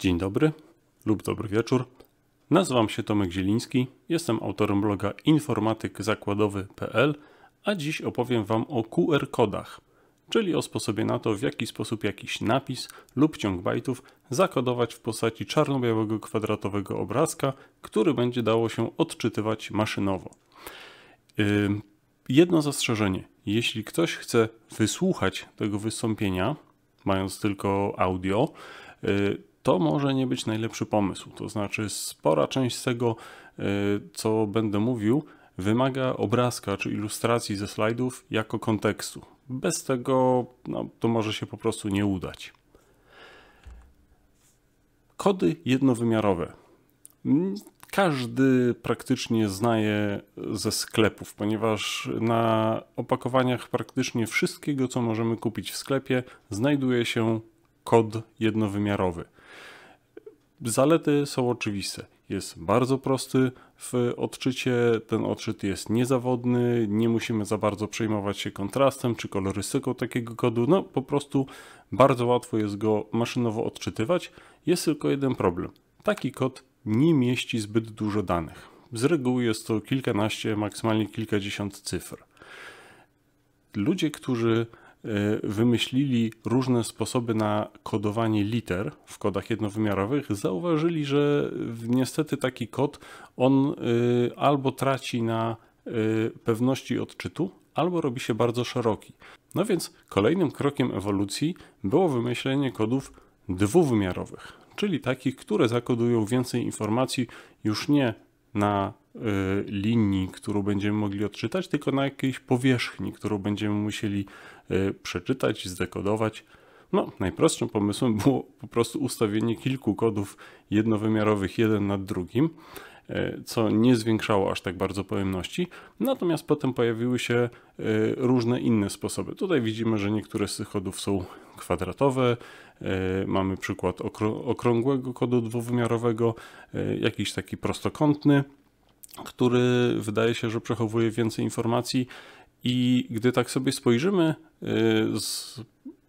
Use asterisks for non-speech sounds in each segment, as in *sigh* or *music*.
Dzień dobry lub dobry wieczór. Nazywam się Tomek Zieliński, jestem autorem bloga informatykzakładowy.pl, a dziś opowiem Wam o QR-kodach, czyli o sposobie na to, w jaki sposób jakiś napis lub ciąg bajtów zakodować w postaci czarno-białego kwadratowego obrazka, który będzie dało się odczytywać maszynowo. jedno zastrzeżenie. Jeśli ktoś chce wysłuchać tego wystąpienia, mając tylko audio, y, to może nie być najlepszy pomysł. To znaczy, spora część z tego, e, co będę mówił, wymaga obrazka czy ilustracji ze slajdów jako kontekstu. Bez tego no, to może się po prostu nie udać. Kody jednowymiarowe. Każdy praktycznie znaje ze sklepów, ponieważ na opakowaniach praktycznie wszystkiego, co możemy kupić w sklepie, znajduje się kod jednowymiarowy. Zalety są oczywiste. Jest bardzo prosty w odczycie, ten odczyt jest niezawodny, nie musimy za bardzo przejmować się kontrastem czy kolorystyką takiego kodu, no po prostu bardzo łatwo jest go maszynowo odczytywać. Jest tylko jeden problem. Taki kod nie mieści zbyt dużo danych. Z reguły jest to kilkanaście, maksymalnie kilkadziesiąt cyfr. Ludzie, którzy E, wymyślili różne sposoby na kodowanie liter w kodach jednowymiarowych, zauważyli, że niestety taki kod on e, albo traci na e, pewności odczytu, albo robi się bardzo szeroki. No więc kolejnym krokiem ewolucji było wymyślenie kodów dwuwymiarowych, czyli takich, które zakodują więcej informacji już nie na Y, linii, którą będziemy mogli odczytać, tylko na jakiejś powierzchni, którą będziemy musieli y, przeczytać, zdekodować. No, najprostszym pomysłem było po prostu ustawienie kilku kodów jednowymiarowych jeden nad drugim, y, co nie zwiększało aż tak bardzo pojemności. Natomiast potem pojawiły się różne inne sposoby. Tutaj widzimy, że niektóre z tych kodów są kwadratowe, mamy przykład okrągłego kodu dwuwymiarowego, jakiś taki prostokątny który wydaje się, że przechowuje więcej informacji. I gdy tak sobie spojrzymy y, z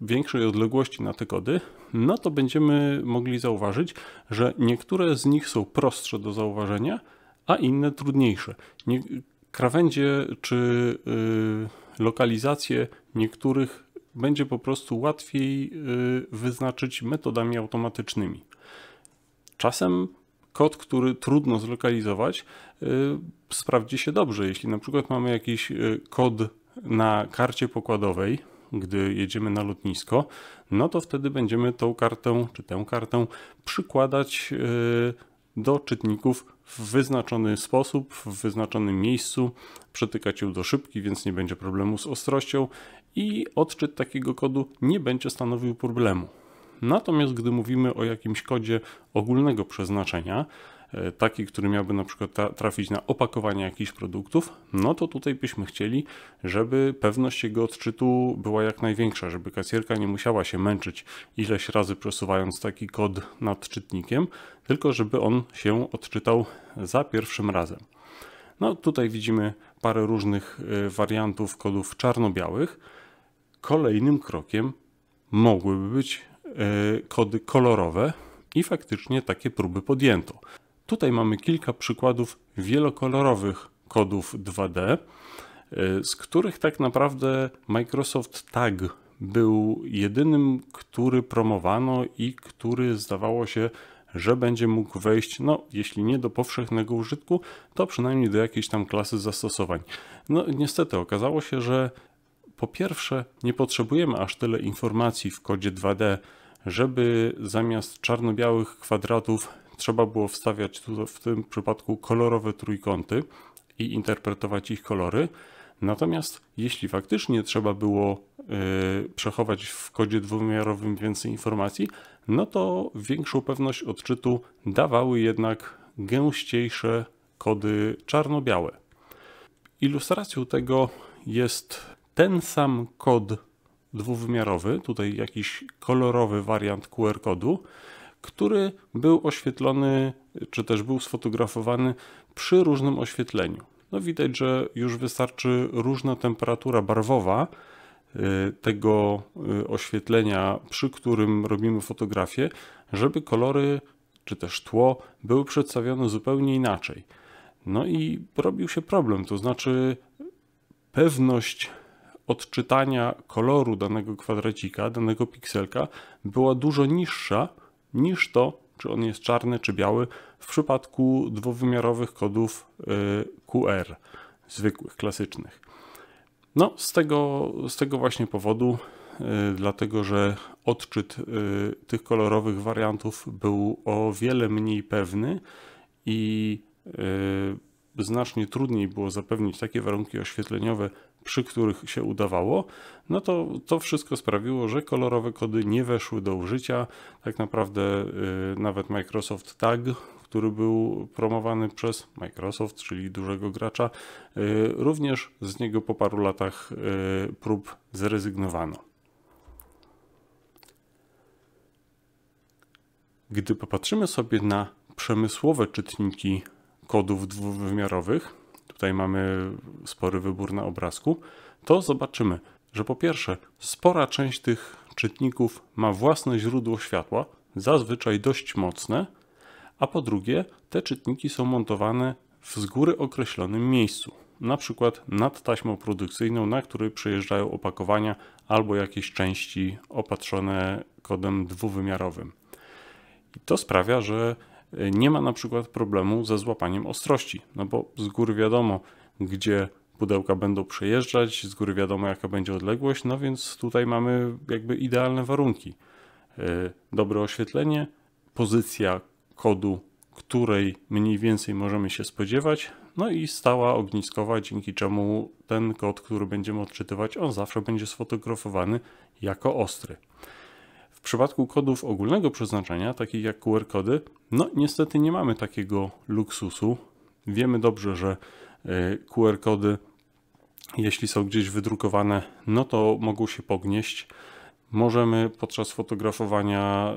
większej odległości na te kody, no to będziemy mogli zauważyć, że niektóre z nich są prostsze do zauważenia, a inne trudniejsze. Nie, krawędzie czy y, lokalizacje niektórych będzie po prostu łatwiej y, wyznaczyć metodami automatycznymi. Czasem kod, który trudno zlokalizować, y, sprawdzi się dobrze. Jeśli na przykład mamy jakiś y, kod na karcie pokładowej, gdy jedziemy na lotnisko, no to wtedy będziemy tą kartę czy tę kartę przykładać y, do czytników w wyznaczony sposób, w wyznaczonym miejscu, przetykać ją do szybki, więc nie będzie problemu z ostrością i odczyt takiego kodu nie będzie stanowił problemu. Natomiast gdy mówimy o jakimś kodzie ogólnego przeznaczenia, e, taki, który miałby na przykład trafić na opakowanie jakichś produktów, no to tutaj byśmy chcieli, żeby pewność jego odczytu była jak największa, żeby kasjerka nie musiała się męczyć ileś razy przesuwając taki kod nad czytnikiem, tylko żeby on się odczytał za pierwszym razem. No tutaj widzimy parę różnych e, wariantów kodów czarno-białych. Kolejnym krokiem mogłyby być E, kody kolorowe i faktycznie takie próby podjęto. Tutaj mamy kilka przykładów wielokolorowych kodów 2D, e, z których tak naprawdę Microsoft Tag był jedynym, który promowano i który zdawało się, że będzie mógł wejść, no jeśli nie do powszechnego użytku, to przynajmniej do jakiejś tam klasy zastosowań. No niestety okazało się, że po pierwsze nie potrzebujemy aż tyle informacji w kodzie 2D, żeby zamiast czarno-białych kwadratów trzeba było wstawiać tu w tym przypadku kolorowe trójkąty i interpretować ich kolory. Natomiast jeśli faktycznie trzeba było yy, przechować w kodzie dwuwymiarowym więcej informacji, no to większą pewność odczytu dawały jednak gęściejsze kody czarno-białe. Ilustracją tego jest ten sam kod dwuwymiarowy, tutaj jakiś kolorowy wariant QR-kodu, który był oświetlony, czy też był sfotografowany przy różnym oświetleniu. No widać, że już wystarczy różna temperatura barwowa y, tego y, oświetlenia, przy którym robimy fotografię, żeby kolory czy też tło były przedstawione zupełnie inaczej. No i robił się problem, to znaczy pewność odczytania koloru danego kwadracika, danego pikselka była dużo niższa niż to, czy on jest czarny czy biały w przypadku dwuwymiarowych kodów y, QR, zwykłych, klasycznych. No, z tego, z tego właśnie powodu, y, dlatego że odczyt y, tych kolorowych wariantów był o wiele mniej pewny i znacznie trudniej było zapewnić takie warunki oświetleniowe przy których się udawało, no to to wszystko sprawiło, że kolorowe kody nie weszły do użycia. Tak naprawdę y, nawet Microsoft Tag, który był promowany przez Microsoft, czyli dużego gracza, y, również z niego po paru latach y, prób zrezygnowano. Gdy popatrzymy sobie na przemysłowe czytniki kodów dwuwymiarowych, tutaj mamy spory wybór na obrazku, to zobaczymy, że po pierwsze spora część tych czytników ma własne źródło światła, zazwyczaj dość mocne, a po drugie te czytniki są montowane w z góry określonym miejscu, na przykład nad taśmą produkcyjną, na której przejeżdżają opakowania albo jakieś części opatrzone kodem dwuwymiarowym. I to sprawia, że nie ma na przykład problemu ze złapaniem ostrości, no bo z góry wiadomo, gdzie pudełka będą przejeżdżać, z góry wiadomo jaka będzie odległość, no więc tutaj mamy jakby idealne warunki. E, dobre oświetlenie, pozycja kodu, której mniej więcej możemy się spodziewać, no i stała ogniskowa, dzięki czemu ten kod, który będziemy odczytywać, on zawsze będzie sfotografowany jako ostry. W przypadku kodów ogólnego przeznaczenia, takich jak QR kody, no niestety nie mamy takiego luksusu. Wiemy dobrze, że e, QR kody, jeśli są gdzieś wydrukowane, no to mogą się pognieść. Możemy podczas fotografowania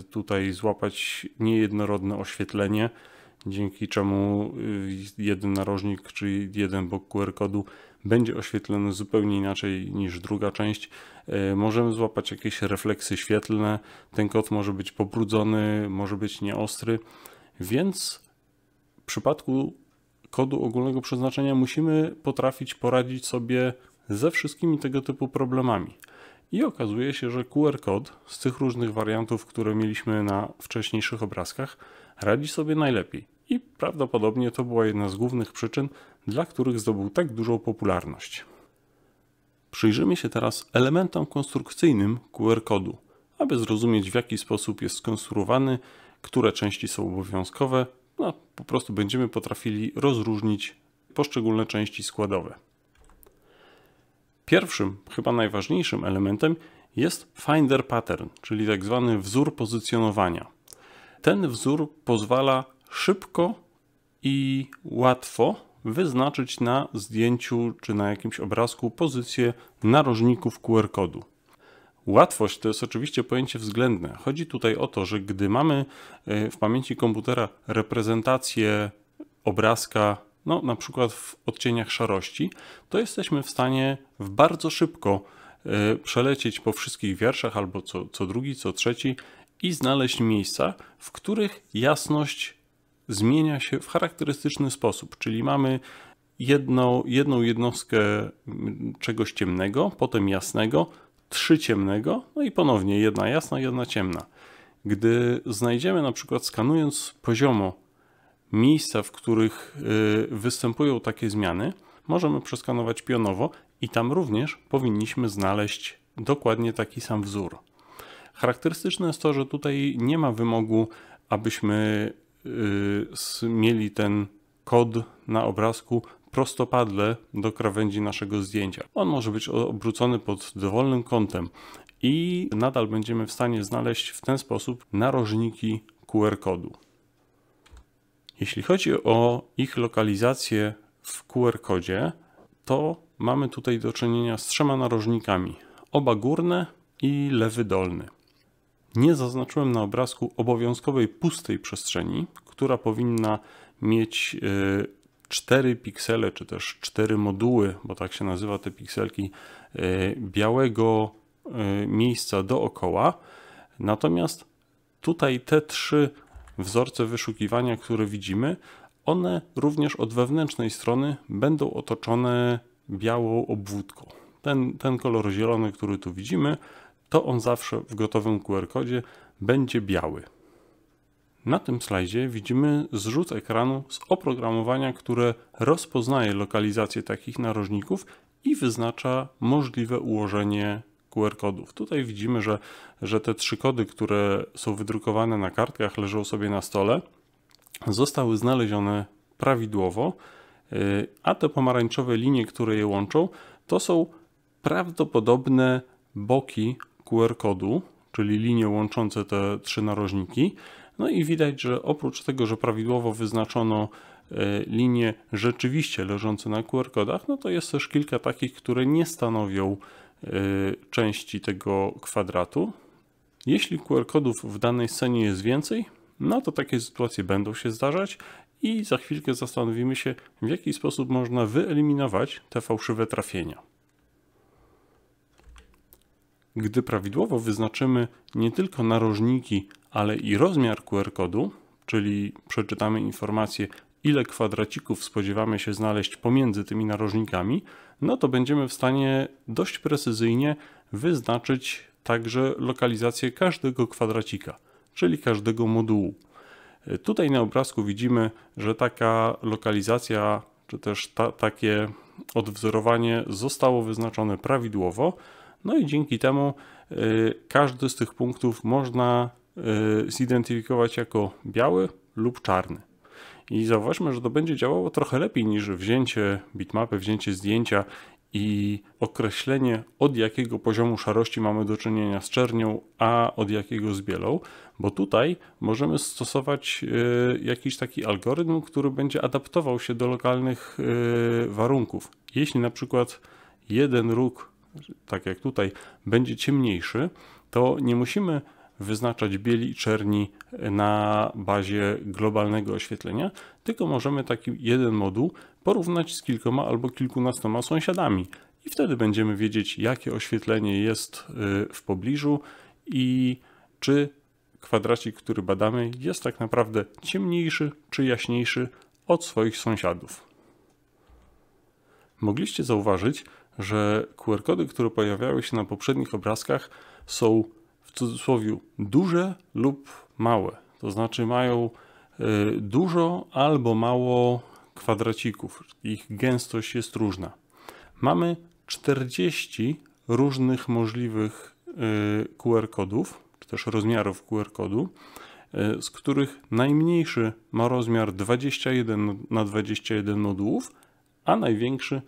y, tutaj złapać niejednorodne oświetlenie, dzięki czemu y, jeden narożnik czy jeden bok QR kodu będzie oświetlony zupełnie inaczej niż druga część. E, możemy złapać jakieś refleksy świetlne, ten kod może być pobrudzony, może być nieostry, więc w przypadku kodu ogólnego przeznaczenia musimy potrafić poradzić sobie ze wszystkimi tego typu problemami. I okazuje się, że QR kod z tych różnych wariantów, które mieliśmy na wcześniejszych obrazkach, radzi sobie najlepiej. I prawdopodobnie to była jedna z głównych przyczyn, dla których zdobył tak dużą popularność. Przyjrzymy się teraz elementom konstrukcyjnym QR-kodu, aby zrozumieć w jaki sposób jest skonstruowany, które części są obowiązkowe, no, po prostu będziemy potrafili rozróżnić poszczególne części składowe. Pierwszym, chyba najważniejszym elementem jest finder pattern, czyli tak zwany wzór pozycjonowania. Ten wzór pozwala szybko i łatwo wyznaczyć na zdjęciu czy na jakimś obrazku pozycję narożników QR-kodu. Łatwość to jest oczywiście pojęcie względne. Chodzi tutaj o to, że gdy mamy e, w pamięci komputera reprezentację obrazka, no na przykład w odcieniach szarości, to jesteśmy w stanie w bardzo szybko e, przelecieć po wszystkich wierszach albo co, co drugi, co trzeci i znaleźć miejsca, w których jasność zmienia się w charakterystyczny sposób, czyli mamy jedną, jedną jednostkę mm, czegoś ciemnego, potem jasnego, trzy ciemnego, no i ponownie jedna jasna, jedna ciemna. Gdy znajdziemy na przykład skanując poziomo miejsca, w których y, występują takie zmiany, możemy przeskanować pionowo i tam również powinniśmy znaleźć dokładnie taki sam wzór. Charakterystyczne jest to, że tutaj nie ma wymogu, abyśmy Y, mieli ten kod na obrazku prostopadle do krawędzi naszego zdjęcia. On może być obrócony pod dowolnym kątem i nadal będziemy w stanie znaleźć w ten sposób narożniki QR-kodu. Jeśli chodzi o ich lokalizację w QR-kodzie, to mamy tutaj do czynienia z trzema narożnikami. Oba górne i lewy dolny nie zaznaczyłem na obrazku obowiązkowej pustej przestrzeni, która powinna mieć 4 e, piksele, czy też 4 moduły, bo tak się nazywa te pikselki, e, białego e, miejsca dookoła. Natomiast tutaj te trzy wzorce wyszukiwania, które widzimy, one również od wewnętrznej strony będą otoczone białą obwódką. Ten, ten kolor zielony, który tu widzimy, to on zawsze w gotowym QR-kodzie będzie biały. Na tym slajdzie widzimy zrzut ekranu z oprogramowania, które rozpoznaje lokalizację takich narożników i wyznacza możliwe ułożenie QR-kodów. Tutaj widzimy, że, że te trzy kody, które są wydrukowane na kartkach, leżą sobie na stole, zostały znalezione prawidłowo, y, a te pomarańczowe linie, które je łączą, to są prawdopodobne boki QR-kodu, czyli linie łączące te trzy narożniki. No i widać, że oprócz tego, że prawidłowo wyznaczono e, linie rzeczywiście leżące na QR-kodach, no to jest też kilka takich, które nie stanowią e, części tego kwadratu. Jeśli QR-kodów w danej scenie jest więcej, no to takie sytuacje będą się zdarzać i za chwilkę zastanowimy się, w jaki sposób można wyeliminować te fałszywe trafienia. Gdy prawidłowo wyznaczymy nie tylko narożniki, ale i rozmiar QR-kodu, czyli przeczytamy informację, ile kwadracików spodziewamy się znaleźć pomiędzy tymi narożnikami, no to będziemy w stanie dość precyzyjnie wyznaczyć także lokalizację każdego kwadracika, czyli każdego modułu. Tutaj na obrazku widzimy, że taka lokalizacja, czy też ta, takie odwzorowanie zostało wyznaczone prawidłowo, no i dzięki temu y, każdy z tych punktów można y, zidentyfikować jako biały lub czarny. I zauważmy, że to będzie działało trochę lepiej niż wzięcie bitmapy, wzięcie zdjęcia i określenie od jakiego poziomu szarości mamy do czynienia z czernią, a od jakiego z bielą, bo tutaj możemy stosować y, jakiś taki algorytm, który będzie adaptował się do lokalnych warunków. Jeśli na przykład jeden róg tak jak tutaj, będzie ciemniejszy, to nie musimy wyznaczać bieli i czerni na bazie globalnego oświetlenia, tylko możemy taki jeden moduł porównać z kilkoma albo kilkunastoma sąsiadami. I wtedy będziemy wiedzieć, jakie oświetlenie jest y, w pobliżu i czy kwadracik, który badamy, jest tak naprawdę ciemniejszy czy jaśniejszy od swoich sąsiadów. Mogliście zauważyć, że QR-kody, które pojawiały się na poprzednich obrazkach, są w cudzysłowie duże lub małe. To znaczy mają y, dużo albo mało kwadracików. Ich gęstość jest różna. Mamy 40 różnych możliwych y, QR-kodów, czy też rozmiarów QR-kodu, y, z których najmniejszy ma rozmiar 21 na 21 modułów, a największy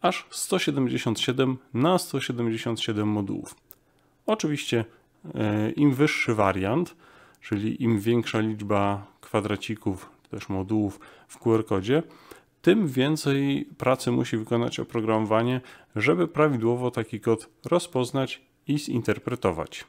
aż 177 na 177 modułów. Oczywiście e, im wyższy wariant, czyli im większa liczba kwadracików, też modułów w QR-kodzie, tym więcej pracy musi wykonać oprogramowanie, żeby prawidłowo taki kod rozpoznać i zinterpretować.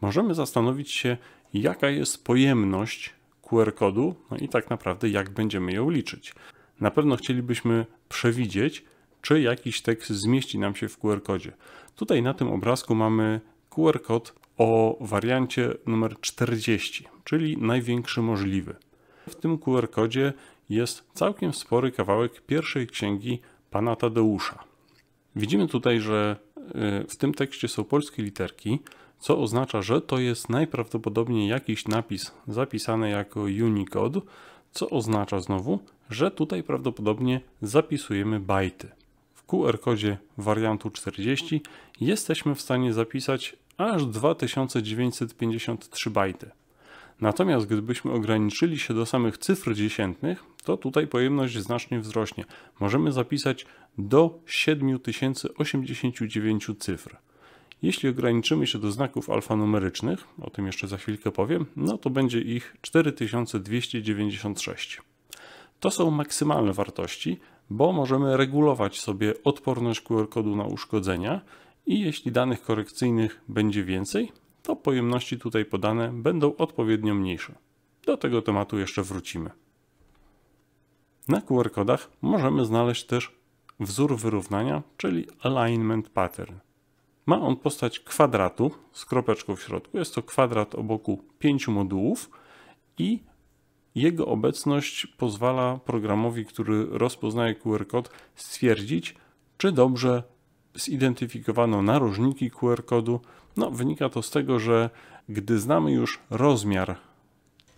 Możemy zastanowić się, jaka jest pojemność QR-kodu, no i tak naprawdę jak będziemy ją liczyć na pewno chcielibyśmy przewidzieć, czy jakiś tekst zmieści nam się w QR-kodzie. Tutaj na tym obrazku mamy QR-kod o wariancie numer 40, czyli największy możliwy. W tym QR-kodzie jest całkiem spory kawałek pierwszej księgi pana Tadeusza. Widzimy tutaj, że y, w tym tekście są polskie literki, co oznacza, że to jest najprawdopodobniej jakiś napis zapisany jako Unicode, co oznacza znowu, że tutaj prawdopodobnie zapisujemy bajty. W QR-kodzie wariantu 40 jesteśmy w stanie zapisać aż 2953 bajty. Natomiast gdybyśmy ograniczyli się do samych cyfr dziesiętnych, to tutaj pojemność znacznie wzrośnie. Możemy zapisać do 7089 cyfr. Jeśli ograniczymy się do znaków alfanumerycznych, o tym jeszcze za chwilkę powiem, no to będzie ich 4296. To są maksymalne wartości, bo możemy regulować sobie odporność QR-kodu na uszkodzenia i jeśli danych korekcyjnych będzie więcej, to pojemności tutaj podane będą odpowiednio mniejsze. Do tego tematu jeszcze wrócimy. Na QR-kodach możemy znaleźć też wzór wyrównania, czyli alignment pattern. Ma on postać kwadratu z kropeczką w środku. Jest to kwadrat o boku pięciu modułów i jego obecność pozwala programowi, który rozpoznaje QR kod, stwierdzić, czy dobrze zidentyfikowano narożniki QR kodu. No, wynika to z tego, że gdy znamy już rozmiar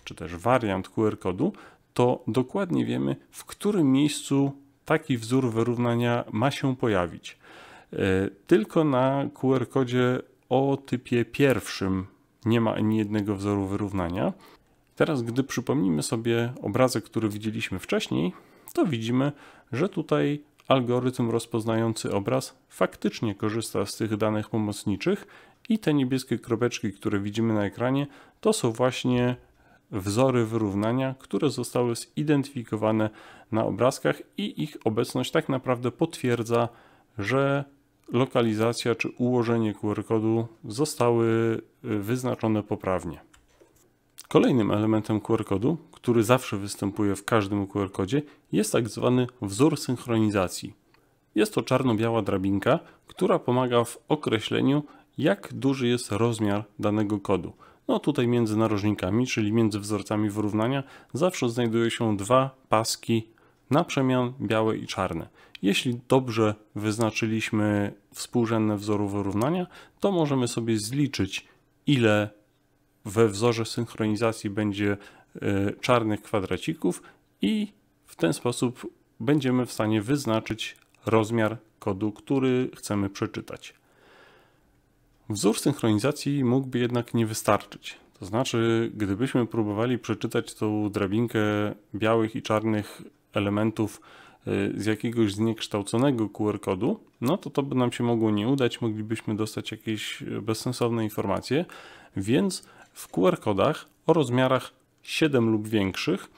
czy też wariant QR kodu, to dokładnie wiemy, w którym miejscu taki wzór wyrównania ma się pojawić. E, tylko na QR-kodzie o typie pierwszym nie ma ani jednego wzoru wyrównania. Teraz, gdy przypomnimy sobie obrazek, który widzieliśmy wcześniej, to widzimy, że tutaj algorytm rozpoznający obraz faktycznie korzysta z tych danych pomocniczych i te niebieskie kropeczki, które widzimy na ekranie, to są właśnie wzory wyrównania, które zostały zidentyfikowane na obrazkach i ich obecność tak naprawdę potwierdza, że lokalizacja czy ułożenie QR-kodu zostały y, wyznaczone poprawnie. Kolejnym elementem QR-kodu, który zawsze występuje w każdym QR-kodzie, jest tak zwany wzór synchronizacji. Jest to czarno-biała drabinka, która pomaga w określeniu, jak duży jest rozmiar danego kodu. No tutaj między narożnikami, czyli między wzorcami wyrównania, zawsze znajdują się dwa paski na przemian białe i czarne. Jeśli dobrze wyznaczyliśmy współrzędne wzoru wyrównania, to możemy sobie zliczyć, ile we wzorze synchronizacji będzie e, czarnych kwadracików i w ten sposób będziemy w stanie wyznaczyć rozmiar kodu, który chcemy przeczytać. Wzór synchronizacji mógłby jednak nie wystarczyć. To znaczy, gdybyśmy próbowali przeczytać tą drabinkę białych i czarnych elementów Y, z jakiegoś zniekształconego QR kodu, no to to by nam się mogło nie udać, moglibyśmy dostać jakieś y, bezsensowne informacje, więc w QR kodach o rozmiarach 7 lub większych,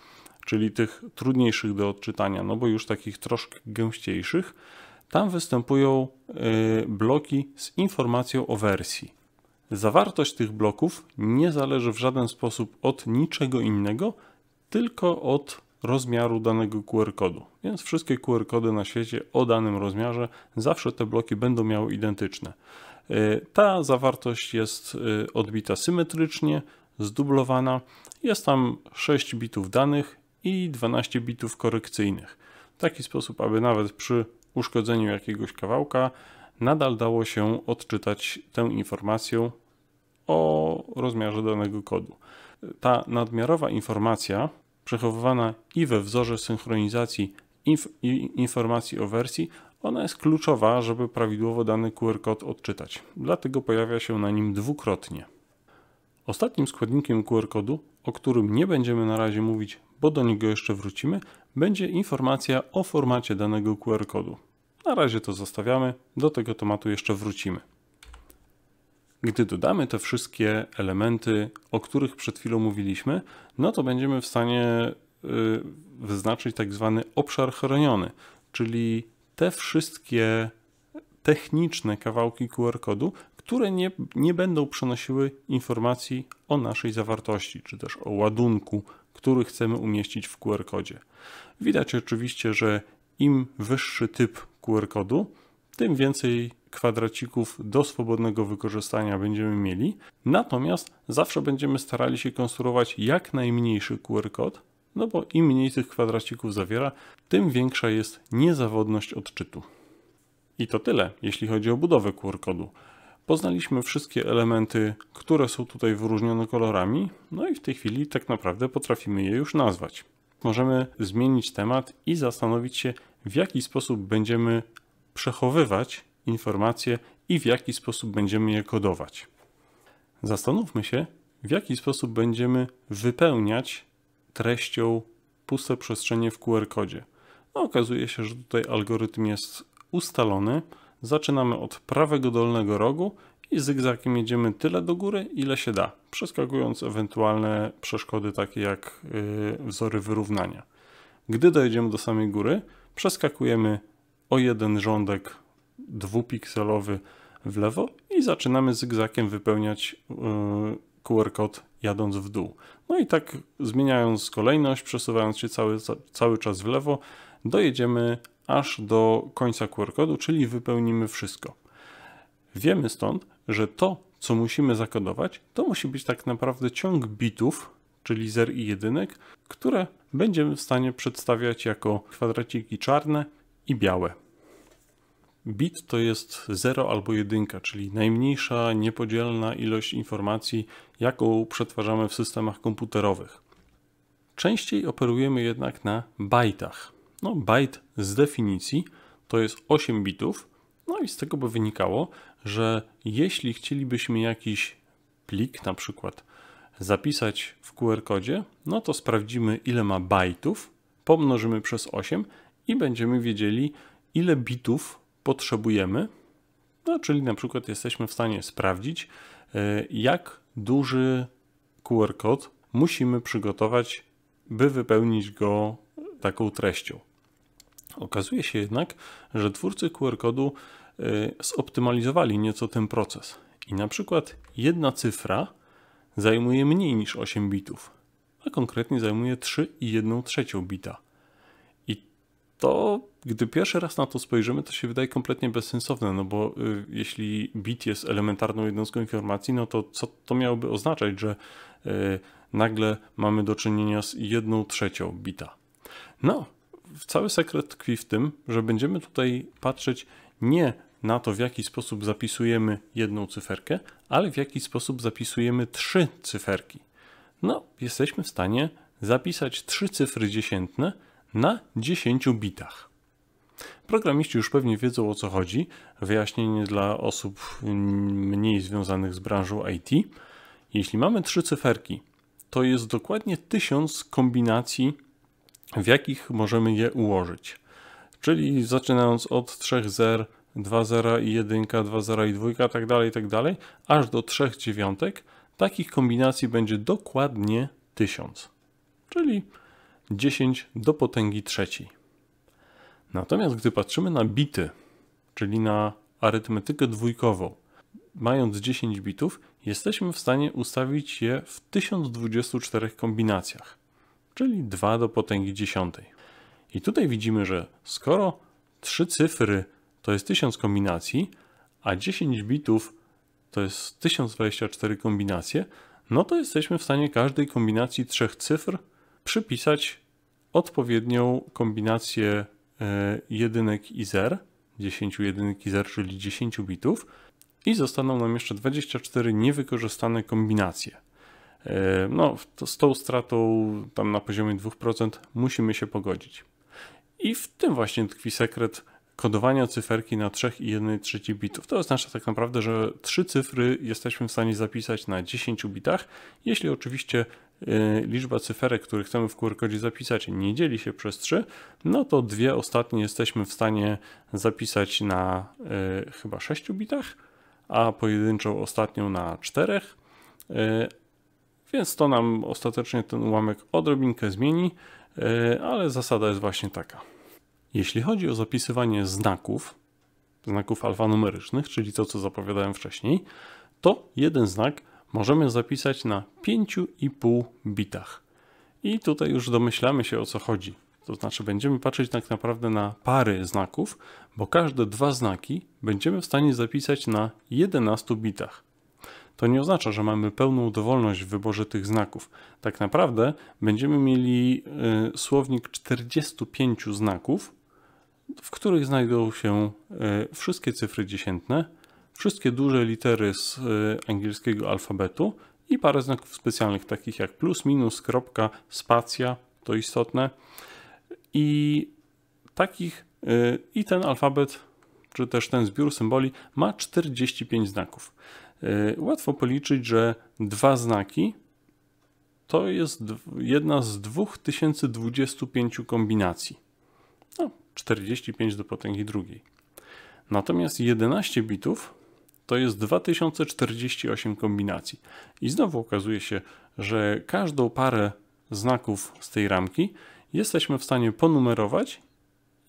czyli tych trudniejszych do odczytania, no bo już takich troszkę gęściejszych, tam występują y, bloki z informacją o wersji. Zawartość tych bloków nie zależy w żaden sposób od niczego innego, tylko od rozmiaru danego QR kodu. Więc wszystkie QR kody na świecie o danym rozmiarze zawsze te bloki będą miały identyczne. E, ta zawartość jest e, odbita symetrycznie, zdublowana. Jest tam 6 bitów danych i 12 bitów korekcyjnych. W taki sposób, aby nawet przy uszkodzeniu jakiegoś kawałka nadal dało się odczytać tę informację o rozmiarze danego kodu. E, ta nadmiarowa informacja przechowywana i we wzorze synchronizacji inf informacji o wersji, ona jest kluczowa, żeby prawidłowo dany QR kod odczytać. Dlatego pojawia się na nim dwukrotnie. Ostatnim składnikiem QR kodu, o którym nie będziemy na razie mówić, bo do niego jeszcze wrócimy, będzie informacja o formacie danego QR kodu. Na razie to zostawiamy, do tego tematu jeszcze wrócimy. Gdy dodamy te wszystkie elementy, o których przed chwilą mówiliśmy, no to będziemy w stanie y, wyznaczyć tak zwany obszar chroniony, czyli te wszystkie techniczne kawałki QR-kodu, które nie, nie będą przenosiły informacji o naszej zawartości, czy też o ładunku, który chcemy umieścić w QR-kodzie. Widać oczywiście, że im wyższy typ QR-kodu, tym więcej kwadracików do swobodnego wykorzystania będziemy mieli. Natomiast zawsze będziemy starali się konstruować jak najmniejszy QR kod, no bo im mniej tych kwadracików zawiera, tym większa jest niezawodność odczytu. I to tyle, jeśli chodzi o budowę QR kodu. Poznaliśmy wszystkie elementy, które są tutaj wyróżnione kolorami, no i w tej chwili tak naprawdę potrafimy je już nazwać. Możemy zmienić temat i zastanowić się, w jaki sposób będziemy przechowywać informacje i w jaki sposób będziemy je kodować. Zastanówmy się, w jaki sposób będziemy wypełniać treścią puste przestrzenie w QR-kodzie. No, okazuje się, że tutaj algorytm jest ustalony. Zaczynamy od prawego dolnego rogu i zygzakiem jedziemy tyle do góry, ile się da, przeskakując ewentualne przeszkody takie jak yy, wzory wyrównania. Gdy dojedziemy do samej góry, przeskakujemy o jeden rządek dwupikselowy w lewo i zaczynamy zygzakiem wypełniać y, QR kod jadąc w dół. No i tak zmieniając kolejność, przesuwając się cały, cały czas w lewo, dojedziemy aż do końca QR kodu, czyli wypełnimy wszystko. Wiemy stąd, że to, co musimy zakodować, to musi być tak naprawdę ciąg bitów, czyli zer i jedynek, które będziemy w stanie przedstawiać jako kwadraciki czarne i białe. Bit to jest 0 albo 1, czyli najmniejsza niepodzielna ilość informacji, jaką przetwarzamy w systemach komputerowych. Częściej operujemy jednak na bajtach. No, bajt z definicji to jest 8 bitów, no i z tego by wynikało, że jeśli chcielibyśmy jakiś plik na przykład zapisać w QR-kodzie, no to sprawdzimy ile ma bajtów, pomnożymy przez 8 i będziemy wiedzieli, ile bitów potrzebujemy. No, czyli na przykład jesteśmy w stanie sprawdzić, e, jak duży QR kod musimy przygotować, by wypełnić go taką treścią. Okazuje się jednak, że twórcy QR kodu e, zoptymalizowali nieco ten proces. I na przykład jedna cyfra zajmuje mniej niż 8 bitów, a konkretnie zajmuje 3,1 trzecią bita to gdy pierwszy raz na to spojrzymy, to się wydaje kompletnie bezsensowne, no bo y, jeśli bit jest elementarną jednostką informacji, no to co to miałoby oznaczać, że y, nagle mamy do czynienia z jedną trzecią bita? No, cały sekret tkwi w tym, że będziemy tutaj patrzeć nie na to, w jaki sposób zapisujemy jedną cyferkę, ale w jaki sposób zapisujemy trzy cyferki. No, jesteśmy w stanie zapisać trzy cyfry dziesiętne, na 10 bitach. Programiści już pewnie wiedzą o co chodzi. Wyjaśnienie dla osób mniej związanych z branżą IT. Jeśli mamy trzy cyferki, to jest dokładnie 1000 kombinacji, w jakich możemy je ułożyć. Czyli zaczynając od trzech zer, dwa zera i jedynka, dwa zera i dwójka, tak dalej, tak dalej, aż do trzech dziewiątek, takich kombinacji będzie dokładnie 1000. Czyli 10 do potęgi trzeciej. Natomiast gdy patrzymy na bity, czyli na arytmetykę dwójkową, mając 10 bitów, jesteśmy w stanie ustawić je w 1024 kombinacjach, czyli 2 do potęgi dziesiątej. I tutaj widzimy, że skoro 3 cyfry to jest 1000 kombinacji, a 10 bitów to jest 1024 kombinacje, no to jesteśmy w stanie każdej kombinacji trzech cyfr przypisać odpowiednią kombinację e, jedynek i zer, 10 jedynek i zer, czyli 10 bitów i zostaną nam jeszcze 24 niewykorzystane kombinacje. E, no, z tą stratą tam na poziomie 2% musimy się pogodzić. I w tym właśnie tkwi sekret kodowania cyferki na 3 i 1 trzeci bitów. To oznacza tak naprawdę, że trzy cyfry jesteśmy w stanie zapisać na 10 bitach, jeśli oczywiście Y, liczba cyferek, które chcemy w QR kodzie zapisać, nie dzieli się przez 3, no to dwie ostatnie jesteśmy w stanie zapisać na y, chyba 6 bitach, a pojedynczą ostatnią na 4. Y, więc to nam ostatecznie ten ułamek odrobinkę zmieni, ale zasada jest właśnie taka. Jeśli chodzi o zapisywanie znaków, znaków alfanumerycznych, czyli to co zapowiadałem wcześniej, to jeden znak możemy zapisać na 5,5 bitach. I tutaj już domyślamy się o co chodzi. To znaczy będziemy patrzeć tak naprawdę na pary znaków, bo każde dwa znaki będziemy w stanie zapisać na 11 bitach. To nie oznacza, że mamy pełną dowolność w wyborze tych znaków. Tak naprawdę będziemy mieli y, słownik 45 znaków, w których znajdą się y, wszystkie cyfry dziesiętne, wszystkie duże litery z y, angielskiego alfabetu i parę znaków specjalnych, takich jak plus, minus, kropka, spacja, to istotne. I takich, y, i ten alfabet, czy też ten zbiór symboli ma 45 znaków. Y, łatwo policzyć, że dwa znaki to jest jedna z 2025 kombinacji. No, 45 do potęgi drugiej. Natomiast 11 bitów to jest 2048 kombinacji. I znowu okazuje się, że każdą parę znaków z tej ramki jesteśmy w stanie ponumerować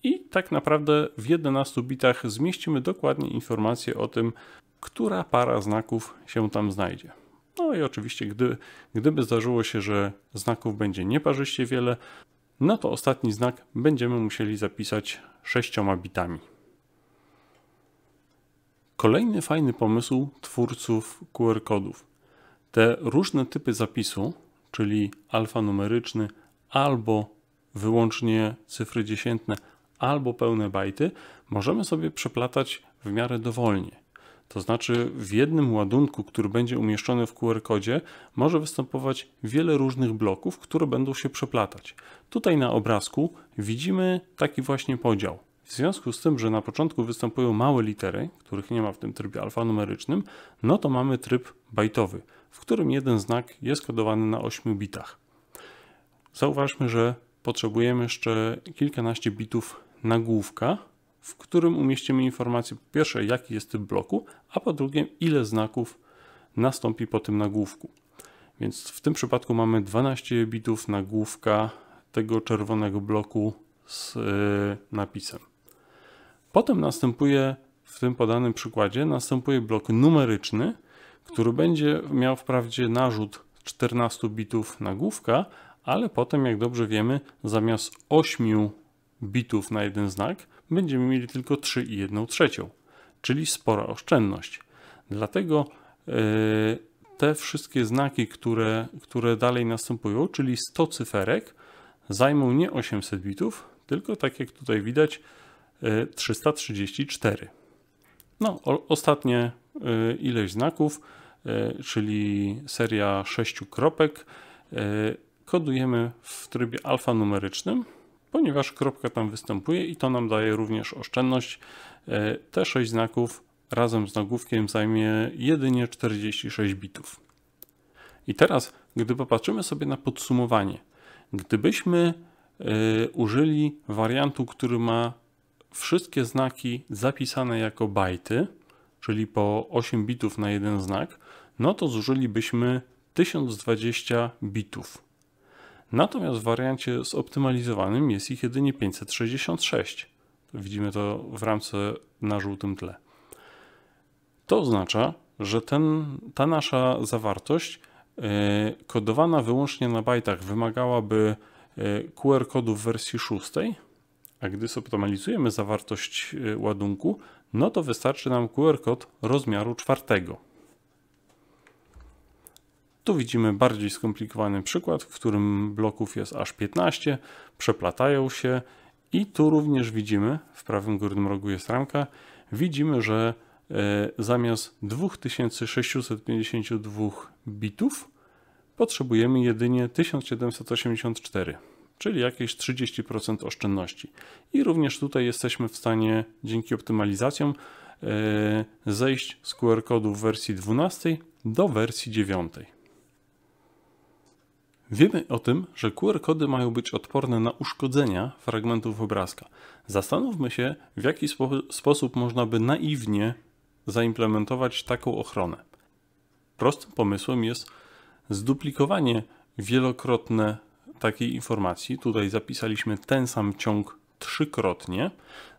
i tak naprawdę w 11 bitach zmieścimy dokładnie informację o tym, która para znaków się tam znajdzie. No i oczywiście, gdy, gdyby zdarzyło się, że znaków będzie nieparzyście wiele, no to ostatni znak będziemy musieli zapisać sześcioma bitami. Kolejny fajny pomysł twórców QR kodów. Te różne typy zapisu, czyli alfanumeryczny albo wyłącznie cyfry dziesiętne, albo pełne bajty, możemy sobie przeplatać w miarę dowolnie. To znaczy, w jednym ładunku, który będzie umieszczony w QR-kodzie, może występować wiele różnych bloków, które będą się przeplatać. Tutaj na obrazku widzimy taki właśnie podział. W związku z tym, że na początku występują małe litery, których nie ma w tym trybie alfanumerycznym, no to mamy tryb bajtowy, w którym jeden znak jest kodowany na 8 bitach. Zauważmy, że potrzebujemy jeszcze kilkanaście bitów nagłówka, w którym umieścimy informację po pierwsze jaki jest typ bloku, a po drugie ile znaków nastąpi po tym nagłówku. Więc w tym przypadku mamy 12 bitów nagłówka tego czerwonego bloku z y, napisem. Potem następuje, w tym podanym przykładzie, następuje blok numeryczny, który będzie miał wprawdzie narzut 14 bitów nagłówka, ale potem, jak dobrze wiemy, zamiast 8 bitów na jeden znak, będziemy mieli tylko 3 i 1 trzecią, czyli spora oszczędność. Dlatego e, te wszystkie znaki, które, które dalej następują, czyli 100 cyferek, zajmą nie 800 bitów, tylko tak jak tutaj widać, 334. No, o, ostatnie y, ileś znaków, y, czyli seria 6 kropek, y, kodujemy w trybie alfanumerycznym, ponieważ kropka tam występuje i to nam daje również oszczędność. Te 6 znaków razem z nagłówkiem zajmie jedynie 46 bitów. I teraz, gdy popatrzymy sobie na podsumowanie, gdybyśmy użyli wariantu, który ma wszystkie znaki zapisane jako bajty, czyli po 8 bitów na jeden znak, no to zużylibyśmy 1020 bitów. Natomiast w wariancie zoptymalizowanym jest ich jedynie 566. Widzimy to w ramce na żółtym tle. To oznacza, że ten, ta nasza zawartość yy, kodowana wyłącznie na bajtach wymagałaby e, QR kodu w wersji 6, a gdy zoptymalizujemy zawartość y, ładunku, no to wystarczy nam QR kod rozmiaru czwartego. Tu widzimy bardziej skomplikowany przykład, w którym bloków jest aż 15, przeplatają się i tu również widzimy, w prawym górnym rogu jest ramka, widzimy, że y, zamiast 2652 bitów potrzebujemy jedynie 1784 czyli jakieś 30% oszczędności. I również tutaj jesteśmy w stanie dzięki optymalizacjom e, zejść z QR-kodu w wersji 12 do wersji 9. Wiemy o tym, że QR-kody mają być odporne na uszkodzenia fragmentów obrazka. Zastanówmy się, w jaki spo sposób można by naiwnie zaimplementować taką ochronę. Prostym pomysłem jest zduplikowanie wielokrotne takiej informacji. Tutaj zapisaliśmy ten sam ciąg trzykrotnie,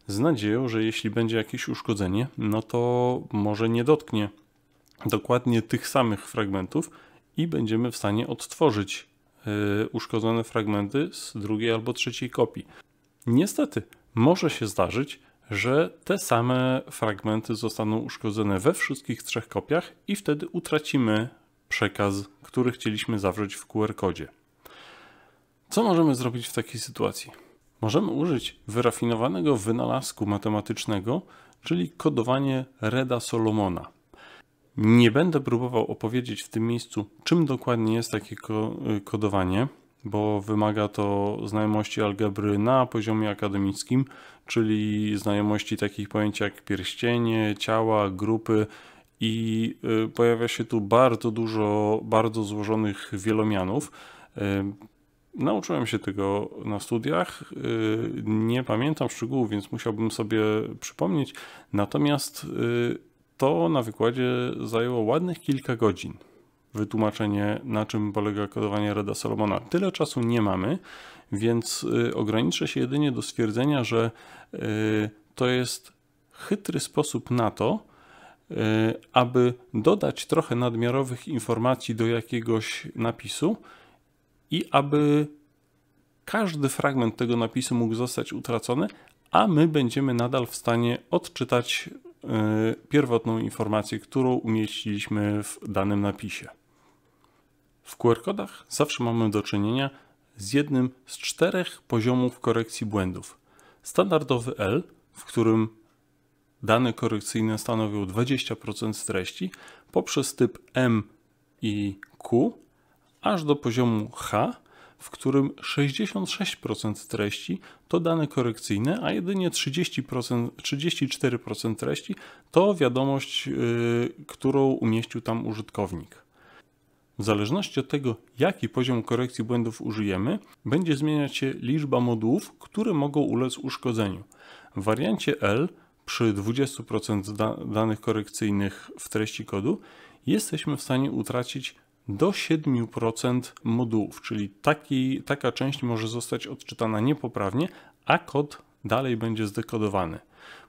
z nadzieją, że jeśli będzie jakieś uszkodzenie, no to może nie dotknie dokładnie tych samych fragmentów i będziemy w stanie odtworzyć y, uszkodzone fragmenty z drugiej albo trzeciej kopii. Niestety, może się zdarzyć, że te same fragmenty zostaną uszkodzone we wszystkich trzech kopiach i wtedy utracimy przekaz, który chcieliśmy zawrzeć w QR-kodzie. Co możemy zrobić w takiej sytuacji? Możemy użyć wyrafinowanego wynalazku matematycznego, czyli kodowanie Reda Solomona. Nie będę próbował opowiedzieć w tym miejscu, czym dokładnie jest takie y, kodowanie, bo wymaga to znajomości algebry na poziomie akademickim, czyli znajomości takich pojęć jak pierścienie, ciała, grupy i y, pojawia się tu bardzo dużo bardzo złożonych wielomianów. Y, Nauczyłem się tego na studiach. Y, nie pamiętam szczegółów, więc musiałbym sobie przypomnieć. Natomiast y, to na wykładzie zajęło ładnych kilka godzin. Wytłumaczenie, na czym polega kodowanie Reda Solomona. Tyle czasu nie mamy, więc y, ograniczę się jedynie do stwierdzenia, że to jest chytry sposób na to, aby dodać trochę nadmiarowych informacji do jakiegoś napisu, i aby każdy fragment tego napisu mógł zostać utracony, a my będziemy nadal w stanie odczytać e, pierwotną informację, którą umieściliśmy w danym napisie. W QR-kodach zawsze mamy do czynienia z jednym z czterech poziomów korekcji błędów. Standardowy L, w którym dane korekcyjne stanowią 20% treści, poprzez typ M i Q, aż do poziomu H, w którym 66% treści to dane korekcyjne, a jedynie 30%, 34% treści to wiadomość, yy, którą umieścił tam użytkownik. W zależności od tego, jaki poziom korekcji błędów użyjemy, będzie zmieniać się liczba modułów, które mogą ulec uszkodzeniu. W wariancie L przy 20% da danych korekcyjnych w treści kodu jesteśmy w stanie utracić do 7% modułów, czyli taki, taka część może zostać odczytana niepoprawnie, a kod dalej będzie zdekodowany.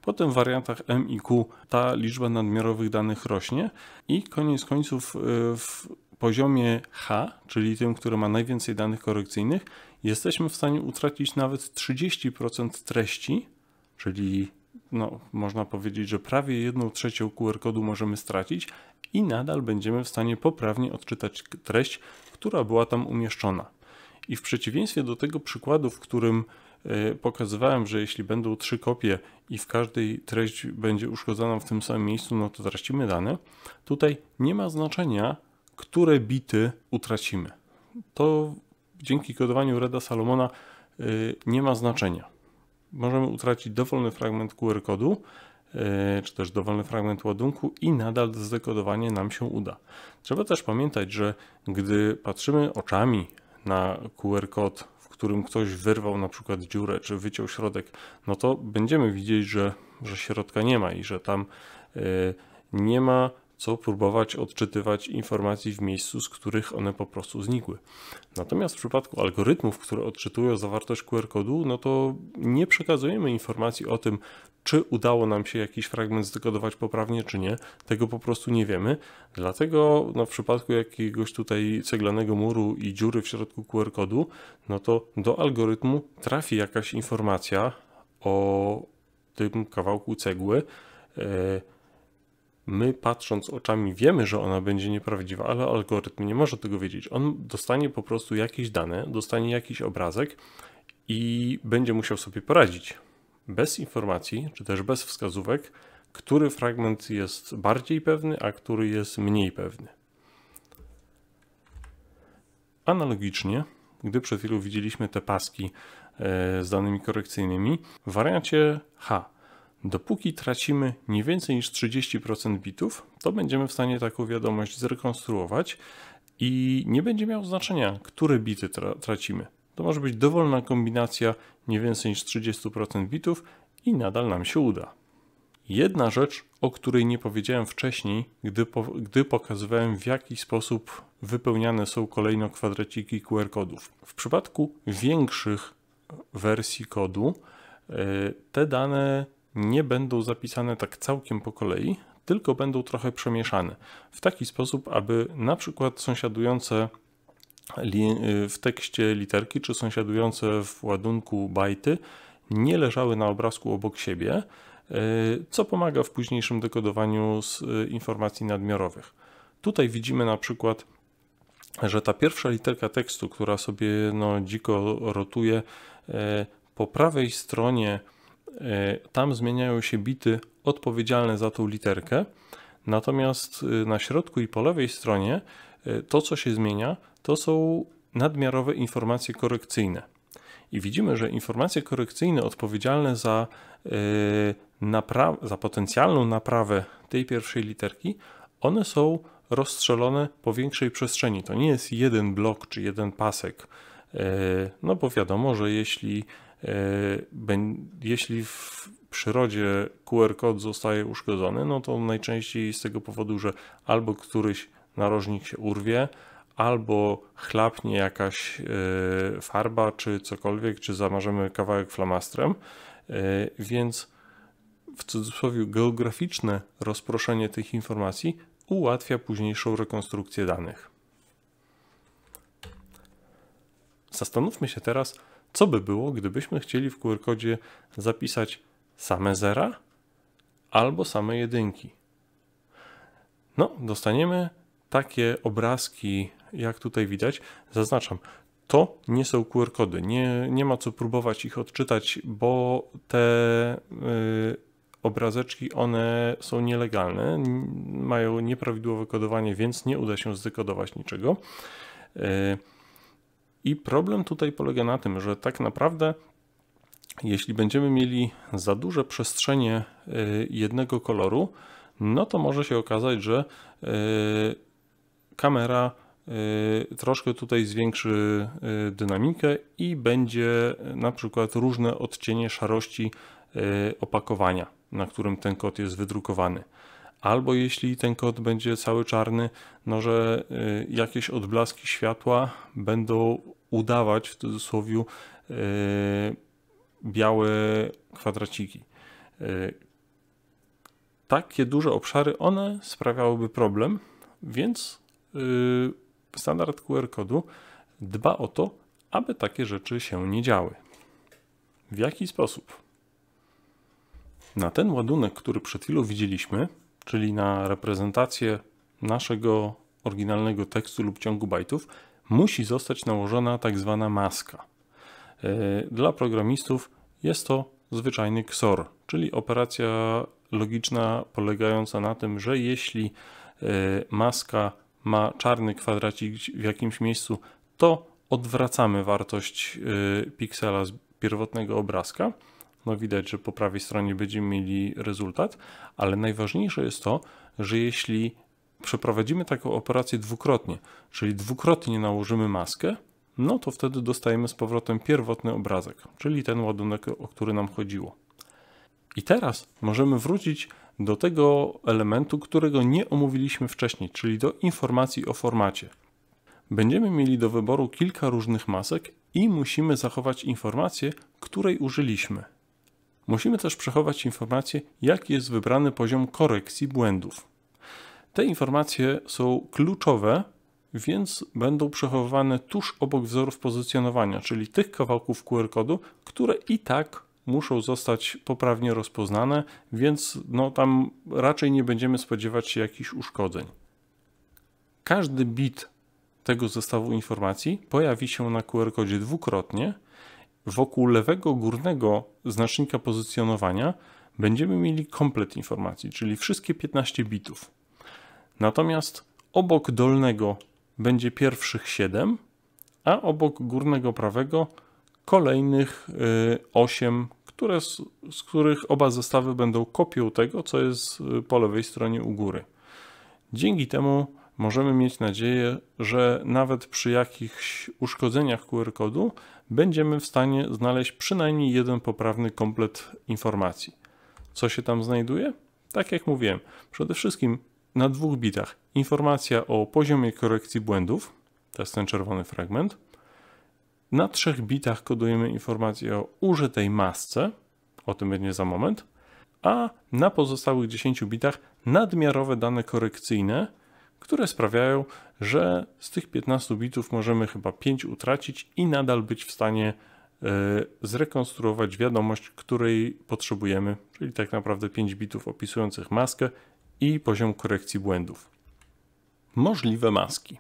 Potem w wariantach M i Q ta liczba nadmiarowych danych rośnie i koniec końców y, w poziomie H, czyli tym, który ma najwięcej danych korekcyjnych, jesteśmy w stanie utracić nawet 30% treści, czyli no, można powiedzieć, że prawie jedną trzecią QR kodu możemy stracić i nadal będziemy w stanie poprawnie odczytać treść, która była tam umieszczona. I w przeciwieństwie do tego przykładu, w którym e, pokazywałem, że jeśli będą trzy kopie i w każdej treść będzie uszkodzona w tym samym miejscu, no to tracimy dane. Tutaj nie ma znaczenia, które bity utracimy. To dzięki kodowaniu Reda Salomona e, nie ma znaczenia. Możemy utracić dowolny fragment QR kodu, E, czy też dowolny fragment ładunku i nadal zdekodowanie nam się uda. Trzeba też pamiętać, że gdy patrzymy oczami na QR kod, w którym ktoś wyrwał na przykład dziurę czy wyciął środek, no to będziemy widzieć, że, że środka nie ma i że tam e, nie ma co próbować odczytywać informacji w miejscu, z których one po prostu znikły. Natomiast w przypadku algorytmów, które odczytują zawartość QR-kodu, no to nie przekazujemy informacji o tym, czy udało nam się jakiś fragment zdekodować poprawnie, czy nie. Tego po prostu nie wiemy. Dlatego no, w przypadku jakiegoś tutaj ceglanego muru i dziury w środku QR-kodu, no to do algorytmu trafi jakaś informacja o tym kawałku cegły. Yy, my patrząc oczami wiemy, że ona będzie nieprawdziwa, ale algorytm nie może tego wiedzieć. On dostanie po prostu jakieś dane, dostanie jakiś obrazek i będzie musiał sobie poradzić. Bez informacji, czy też bez wskazówek, który fragment jest bardziej pewny, a który jest mniej pewny. Analogicznie, gdy przed chwilą widzieliśmy te paski e, z danymi korekcyjnymi, w wariancie H Dopóki tracimy nie więcej niż 30% bitów, to będziemy w stanie taką wiadomość zrekonstruować i nie będzie miało znaczenia, które bity tra tracimy. To może być dowolna kombinacja nie więcej niż 30% bitów i nadal nam się uda. Jedna rzecz, o której nie powiedziałem wcześniej, gdy, po, gdy pokazywałem w jaki sposób wypełniane są kolejno kwadraciki QR kodów. W przypadku większych wersji kodu e, te dane nie będą zapisane tak całkiem po kolei, tylko będą trochę przemieszane w taki sposób, aby na przykład sąsiadujące y, w tekście literki czy sąsiadujące w ładunku bajty nie leżały na obrazku obok siebie, y, co pomaga w późniejszym dekodowaniu z y, informacji nadmiarowych. Tutaj widzimy na przykład, że ta pierwsza literka tekstu, która sobie no, dziko rotuje, po prawej stronie E, tam zmieniają się bity odpowiedzialne za tą literkę. Natomiast e, na środku i po lewej stronie e, to, co się zmienia, to są nadmiarowe informacje korekcyjne. I widzimy, że informacje korekcyjne odpowiedzialne za, za potencjalną naprawę tej pierwszej literki, one są rozstrzelone po większej przestrzeni. To nie jest jeden blok czy jeden pasek. No bo wiadomo, że jeśli E, jeśli w przyrodzie QR kod zostaje uszkodzony, no to najczęściej z tego powodu, że albo któryś narożnik się urwie, albo chlapnie jakaś e, farba czy cokolwiek, czy zamarzemy kawałek flamastrem, e, więc w cudzysłowie geograficzne rozproszenie tych informacji ułatwia późniejszą rekonstrukcję danych. Zastanówmy się teraz, co by było, gdybyśmy chcieli w QR-kodzie zapisać same zera albo same jedynki? No, dostaniemy takie obrazki, jak tutaj widać. Zaznaczam, to nie są QR-kody. Nie, nie ma co próbować ich odczytać, bo te y, obrazeczki, one są nielegalne, mają nieprawidłowe kodowanie, więc nie uda się zdekodować niczego. Y, i problem tutaj polega na tym, że tak naprawdę jeśli będziemy mieli za duże przestrzenie y, jednego koloru, no to może się okazać, że y, kamera y, troszkę tutaj zwiększy dynamikę i będzie na przykład różne odcienie szarości opakowania, na którym ten kod jest wydrukowany albo jeśli ten kod będzie cały czarny, no że y, jakieś odblaski światła będą udawać w cudzysłowie y, białe kwadraciki. Y, takie duże obszary, one sprawiałyby problem, więc standard QR kodu dba o to, aby takie rzeczy się nie działy. W jaki sposób? Na ten ładunek, który przed chwilą widzieliśmy, czyli na reprezentację naszego oryginalnego tekstu lub ciągu bajtów, musi zostać nałożona tak zwana maska. E, dla programistów jest to zwyczajny XOR, czyli operacja logiczna polegająca na tym, że jeśli e, maska ma czarny kwadracik w jakimś miejscu, to odwracamy wartość e, piksela z pierwotnego obrazka no widać, że po prawej stronie będziemy mieli rezultat, ale najważniejsze jest to, że jeśli przeprowadzimy taką operację dwukrotnie, czyli dwukrotnie nałożymy maskę, no to wtedy dostajemy z powrotem pierwotny obrazek, czyli ten ładunek, o który nam chodziło. I teraz możemy wrócić do tego elementu, którego nie omówiliśmy wcześniej, czyli do informacji o formacie. Będziemy mieli do wyboru kilka różnych masek i musimy zachować informację, której użyliśmy. Musimy też przechować informację, jaki jest wybrany poziom korekcji błędów. Te informacje są kluczowe, więc będą przechowywane tuż obok wzorów pozycjonowania, czyli tych kawałków QR kodu, które i tak muszą zostać poprawnie rozpoznane, więc no, tam raczej nie będziemy spodziewać się jakichś uszkodzeń. Każdy bit tego zestawu informacji pojawi się na QR kodzie dwukrotnie, wokół lewego górnego znacznika pozycjonowania będziemy mieli komplet informacji, czyli wszystkie 15 bitów. Natomiast obok dolnego będzie pierwszych 7, a obok górnego prawego kolejnych 8, y, które z, z których oba zestawy będą kopią tego, co jest y, po lewej stronie u góry. Dzięki temu możemy mieć nadzieję, że nawet przy jakichś uszkodzeniach QR kodu będziemy w stanie znaleźć przynajmniej jeden poprawny komplet informacji. Co się tam znajduje? Tak jak mówiłem, przede wszystkim na dwóch bitach informacja o poziomie korekcji błędów, to jest ten czerwony fragment. Na trzech bitach kodujemy informację o użytej masce, o tym będzie za moment, a na pozostałych 10 bitach nadmiarowe dane korekcyjne, które sprawiają, że z tych 15 bitów możemy chyba 5 utracić i nadal być w stanie e, zrekonstruować wiadomość, której potrzebujemy, czyli tak naprawdę 5 bitów opisujących maskę i poziom korekcji błędów. Możliwe maski.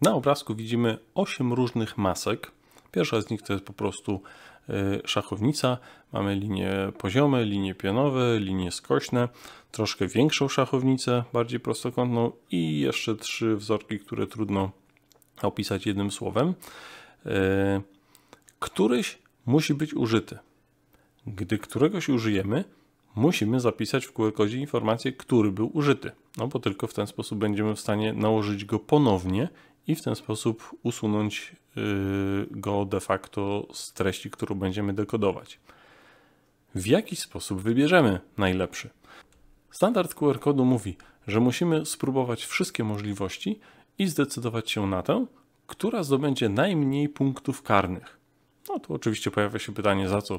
Na obrazku widzimy 8 różnych masek. Pierwsza z nich to jest po prostu Y, szachownica. Mamy linie poziome, linie pionowe, linie skośne, troszkę większą szachownicę, bardziej prostokątną i jeszcze trzy wzorki, które trudno opisać jednym słowem. Y, któryś musi być użyty. Gdy któregoś użyjemy, musimy zapisać w QR-kodzie informację, który był użyty, no bo tylko w ten sposób będziemy w stanie nałożyć go ponownie i w ten sposób usunąć y, go de facto z treści, którą będziemy dekodować. W jaki sposób wybierzemy najlepszy? Standard QR kodu mówi, że musimy spróbować wszystkie możliwości i zdecydować się na tę, która zdobędzie najmniej punktów karnych. No tu oczywiście pojawia się pytanie, za co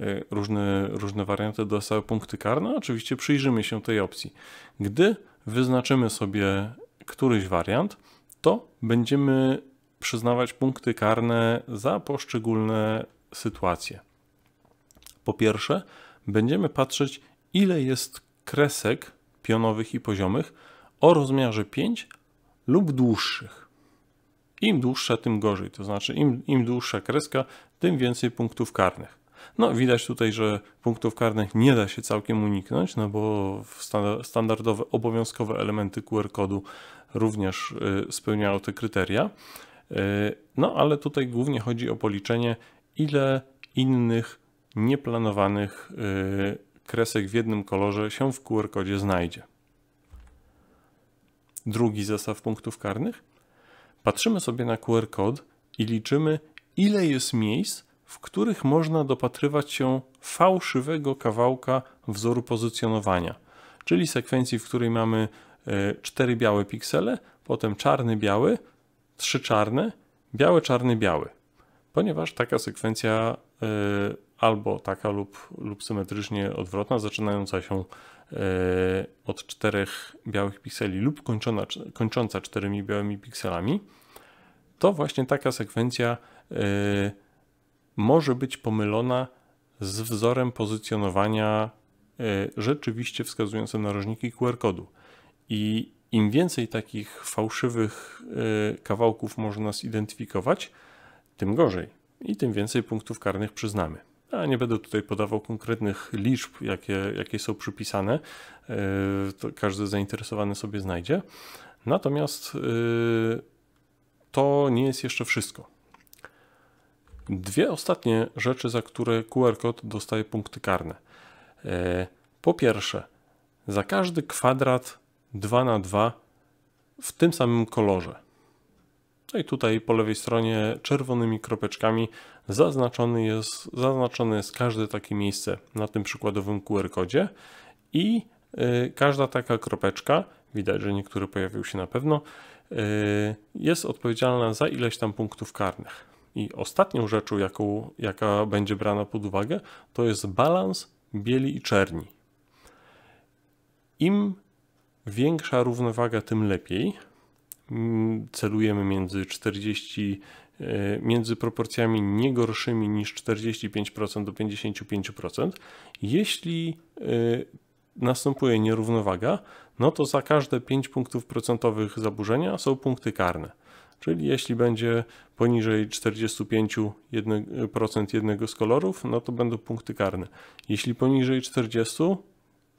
y, różne, różne warianty dostały punkty karne. Oczywiście przyjrzymy się tej opcji. Gdy wyznaczymy sobie któryś wariant, to będziemy przyznawać punkty karne za poszczególne sytuacje. Po pierwsze, będziemy patrzeć, ile jest kresek pionowych i poziomych o rozmiarze 5 lub dłuższych. Im dłuższa, tym gorzej, to znaczy im, im dłuższa kreska, tym więcej punktów karnych. No, widać tutaj, że punktów karnych nie da się całkiem uniknąć, no bo standardowe, obowiązkowe elementy QR kodu również y, spełniało te kryteria. Y, no ale tutaj głównie chodzi o policzenie, ile innych nieplanowanych y, kresek w jednym kolorze się w QR-kodzie znajdzie. Drugi zestaw punktów karnych. Patrzymy sobie na QR-kod i liczymy, ile jest miejsc, w których można dopatrywać się fałszywego kawałka wzoru pozycjonowania, czyli sekwencji, w której mamy 4 e, białe piksele, potem czarny, biały, 3 czarne, biały, czarny, biały. Ponieważ taka sekwencja e, albo taka lub, lub symetrycznie odwrotna, zaczynająca się e, od czterech białych pikseli lub kończona, kończąca czterymi białymi pikselami, to właśnie taka sekwencja może być pomylona z wzorem pozycjonowania rzeczywiście wskazującym narożniki QR-kodu. I im więcej takich fałszywych y, kawałków można zidentyfikować, tym gorzej i tym więcej punktów karnych przyznamy. A nie będę tutaj podawał konkretnych liczb, jakie, jakie są przypisane, y, to każdy zainteresowany sobie znajdzie. Natomiast y, to nie jest jeszcze wszystko. Dwie ostatnie rzeczy, za które QR kod dostaje punkty karne. Po pierwsze, za każdy kwadrat 2 na 2 w tym samym kolorze. No i tutaj po lewej stronie czerwonymi kropeczkami zaznaczony jest, zaznaczone jest każde takie miejsce na tym przykładowym QR-kodzie i y, każda taka kropeczka, widać, że niektóre pojawiły się na pewno, y, jest odpowiedzialna za ileś tam punktów karnych. I ostatnią rzeczą, jaką, jaka będzie brana pod uwagę, to jest balans bieli i czerni. Im Większa równowaga, tym lepiej. Mm, celujemy między 40 e, między proporcjami nie gorszymi niż 45% do 55%. Jeśli e, następuje nierównowaga, no to za każde 5 punktów procentowych zaburzenia są punkty karne. Czyli jeśli będzie poniżej 45% jednego z kolorów, no to będą punkty karne. Jeśli poniżej 40,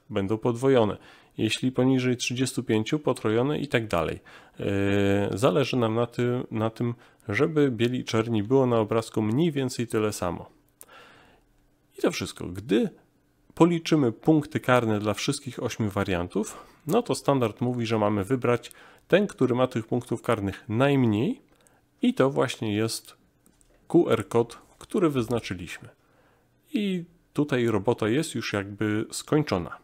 będą podwojone jeśli poniżej 35 potrojone i tak dalej. E, zależy nam na tym, na tym, żeby bieli i czerni było na obrazku mniej więcej tyle samo. I to wszystko. Gdy policzymy punkty karne dla wszystkich 8 wariantów, no to standard mówi, że mamy wybrać ten, który ma tych punktów karnych najmniej i to właśnie jest QR kod, który wyznaczyliśmy. I tutaj robota jest już jakby skończona.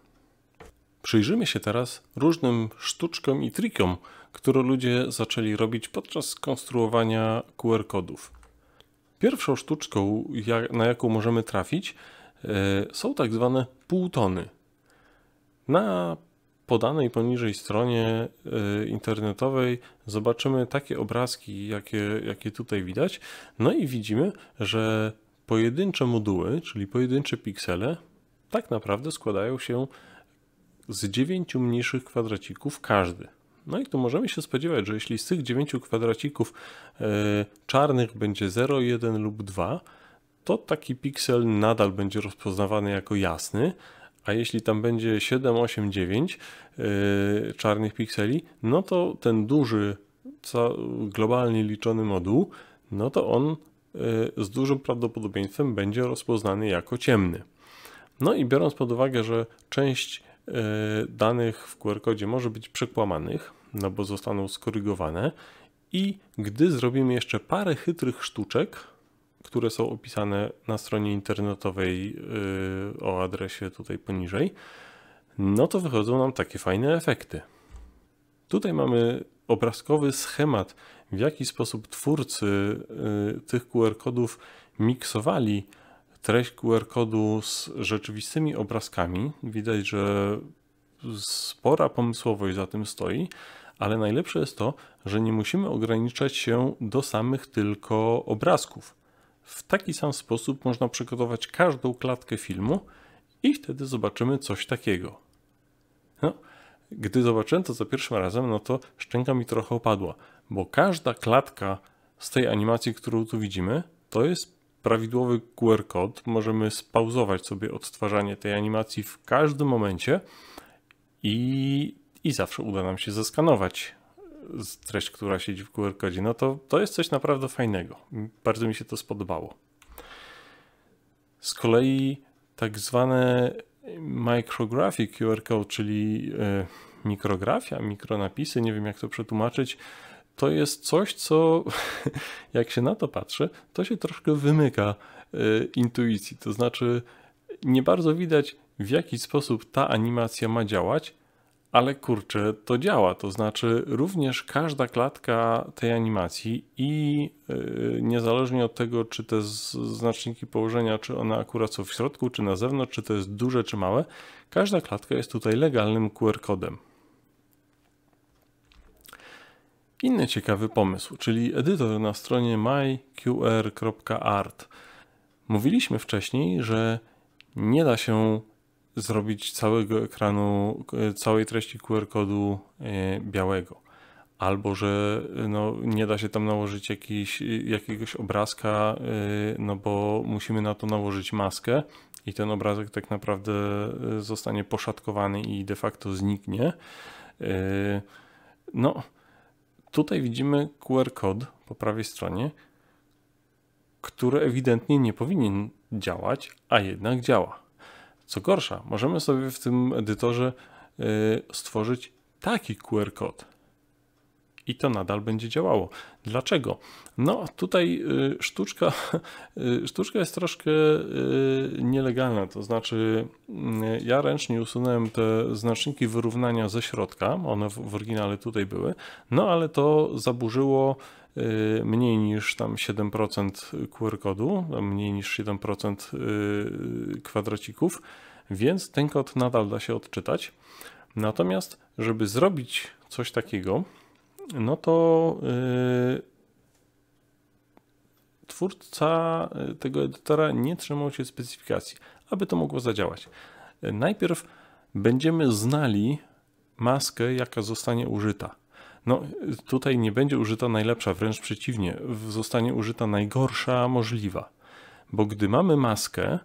Przyjrzymy się teraz różnym sztuczkom i trikom, które ludzie zaczęli robić podczas konstruowania QR-kodów. Pierwszą sztuczką, na jaką możemy trafić, e, są tak zwane półtony. Na podanej poniżej stronie e, internetowej zobaczymy takie obrazki, jakie, jakie tutaj widać. No i widzimy, że pojedyncze moduły, czyli pojedyncze piksele, tak naprawdę składają się z dziewięciu mniejszych kwadracików każdy. No i tu możemy się spodziewać, że jeśli z tych dziewięciu kwadracików e, czarnych będzie 0, 1 lub 2, to taki piksel nadal będzie rozpoznawany jako jasny, a jeśli tam będzie 7, 8, 9 czarnych pikseli, no to ten duży, globalnie liczony moduł, no to on e, z dużym prawdopodobieństwem będzie rozpoznany jako ciemny. No i biorąc pod uwagę, że część E, danych w QR-kodzie może być przekłamanych, no bo zostaną skorygowane. I gdy zrobimy jeszcze parę chytrych sztuczek, które są opisane na stronie internetowej e, o adresie tutaj poniżej, no to wychodzą nam takie fajne efekty. Tutaj mamy obrazkowy schemat, w jaki sposób twórcy e, tych QR-kodów miksowali treść QR kodu z rzeczywistymi obrazkami. Widać, że spora pomysłowość za tym stoi, ale najlepsze jest to, że nie musimy ograniczać się do samych tylko obrazków. W taki sam sposób można przygotować każdą klatkę filmu i wtedy zobaczymy coś takiego. No, gdy zobaczyłem to za pierwszym razem, no to szczęka mi trochę opadła, bo każda klatka z tej animacji, którą tu widzimy, to jest prawidłowy QR kod możemy spauzować sobie odtwarzanie tej animacji w każdym momencie i, i zawsze uda nam się zeskanować treść, która siedzi w QR kodzie. No to, to jest coś naprawdę fajnego. Bardzo mi się to spodobało. Z kolei tak zwane micrographic QR code, czyli e, mikrografia, mikronapisy, nie wiem jak to przetłumaczyć, to jest coś, co *laughs* jak się na to patrzy, to się troszkę wymyka e, intuicji. To znaczy, nie bardzo widać, w jaki sposób ta animacja ma działać, ale kurczę, to działa. To znaczy, również każda klatka tej animacji i e, niezależnie od tego, czy te znaczniki położenia, czy one akurat są w środku, czy na zewnątrz, czy to jest duże, czy małe, każda klatka jest tutaj legalnym QR-kodem. Inny ciekawy pomysł, czyli edytor na stronie myqr.art. Mówiliśmy wcześniej, że nie da się zrobić całego ekranu, e, całej treści QR kodu e, białego. Albo że e, no, nie da się tam nałożyć jakiś, jakiegoś obrazka, no bo musimy na to nałożyć maskę i ten obrazek tak naprawdę zostanie poszatkowany i de facto zniknie. No, Tutaj widzimy QR kod po prawej stronie, który ewidentnie nie powinien działać, a jednak działa. Co gorsza, możemy sobie w tym edytorze y, stworzyć taki QR kod i to nadal będzie działało. Dlaczego? No, tutaj y, sztuczka, *laughs* y, sztuczka jest troszkę y, nielegalna, to znaczy ja ręcznie usunąłem te znaczniki wyrównania ze środka, one w oryginale tutaj były, no ale to zaburzyło mniej niż tam 7% QR kodu, mniej niż 7% kwadracików, więc ten kod nadal da się odczytać. Natomiast, żeby zrobić coś takiego, no to twórca y, tego edytora nie trzymał się specyfikacji, aby to mogło zadziałać. Najpierw będziemy znali maskę, jaka zostanie użyta. No, tutaj nie będzie użyta najlepsza, wręcz przeciwnie, zostanie użyta najgorsza możliwa. Bo gdy mamy maskę,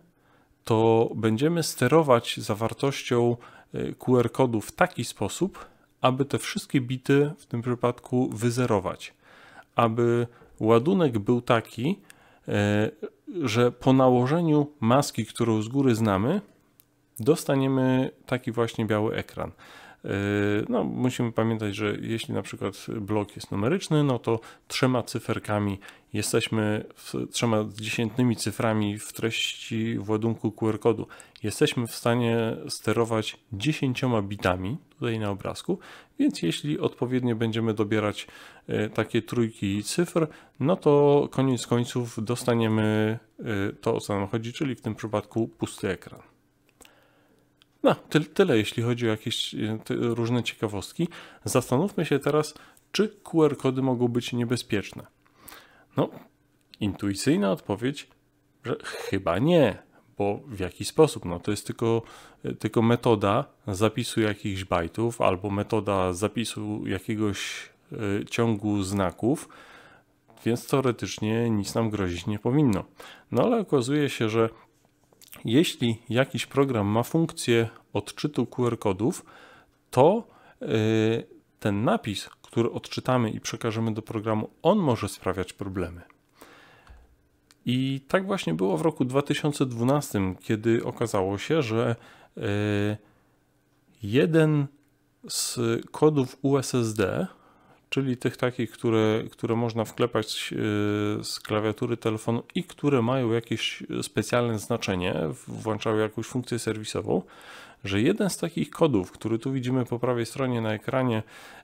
to będziemy sterować zawartością y, QR kodu w taki sposób, aby te wszystkie bity w tym przypadku wyzerować, aby Ładunek był taki, e, że po nałożeniu maski, którą z góry znamy, dostaniemy taki właśnie biały ekran. Yy, no, musimy pamiętać, że jeśli na przykład blok jest numeryczny, no to trzema cyferkami jesteśmy, w, trzema dziesiętnymi cyframi w treści w ładunku QR kodu jesteśmy w stanie sterować dziesięcioma bitami tutaj na obrazku, więc jeśli odpowiednio będziemy dobierać yy, takie trójki cyfr, no to koniec końców dostaniemy yy, to, o co nam chodzi, czyli w tym przypadku pusty ekran. No, tyle jeśli chodzi o jakieś e, różne ciekawostki. Zastanówmy się teraz, czy QR kody mogą być niebezpieczne. No, intuicyjna odpowiedź, że chyba nie, bo w jaki sposób? No, to jest tylko, e, tylko metoda zapisu jakichś bajtów albo metoda zapisu jakiegoś y, ciągu znaków więc teoretycznie nic nam grozić nie powinno. No ale okazuje się, że jeśli jakiś program ma funkcję odczytu QR kodów, to y, ten napis, który odczytamy i przekażemy do programu, on może sprawiać problemy. I tak właśnie było w roku 2012, kiedy okazało się, że y, jeden z kodów USSD czyli tych takich, które, które można wklepać y, z klawiatury telefonu i które mają jakieś specjalne znaczenie, włączają jakąś funkcję serwisową, że jeden z takich kodów, który tu widzimy po prawej stronie na ekranie,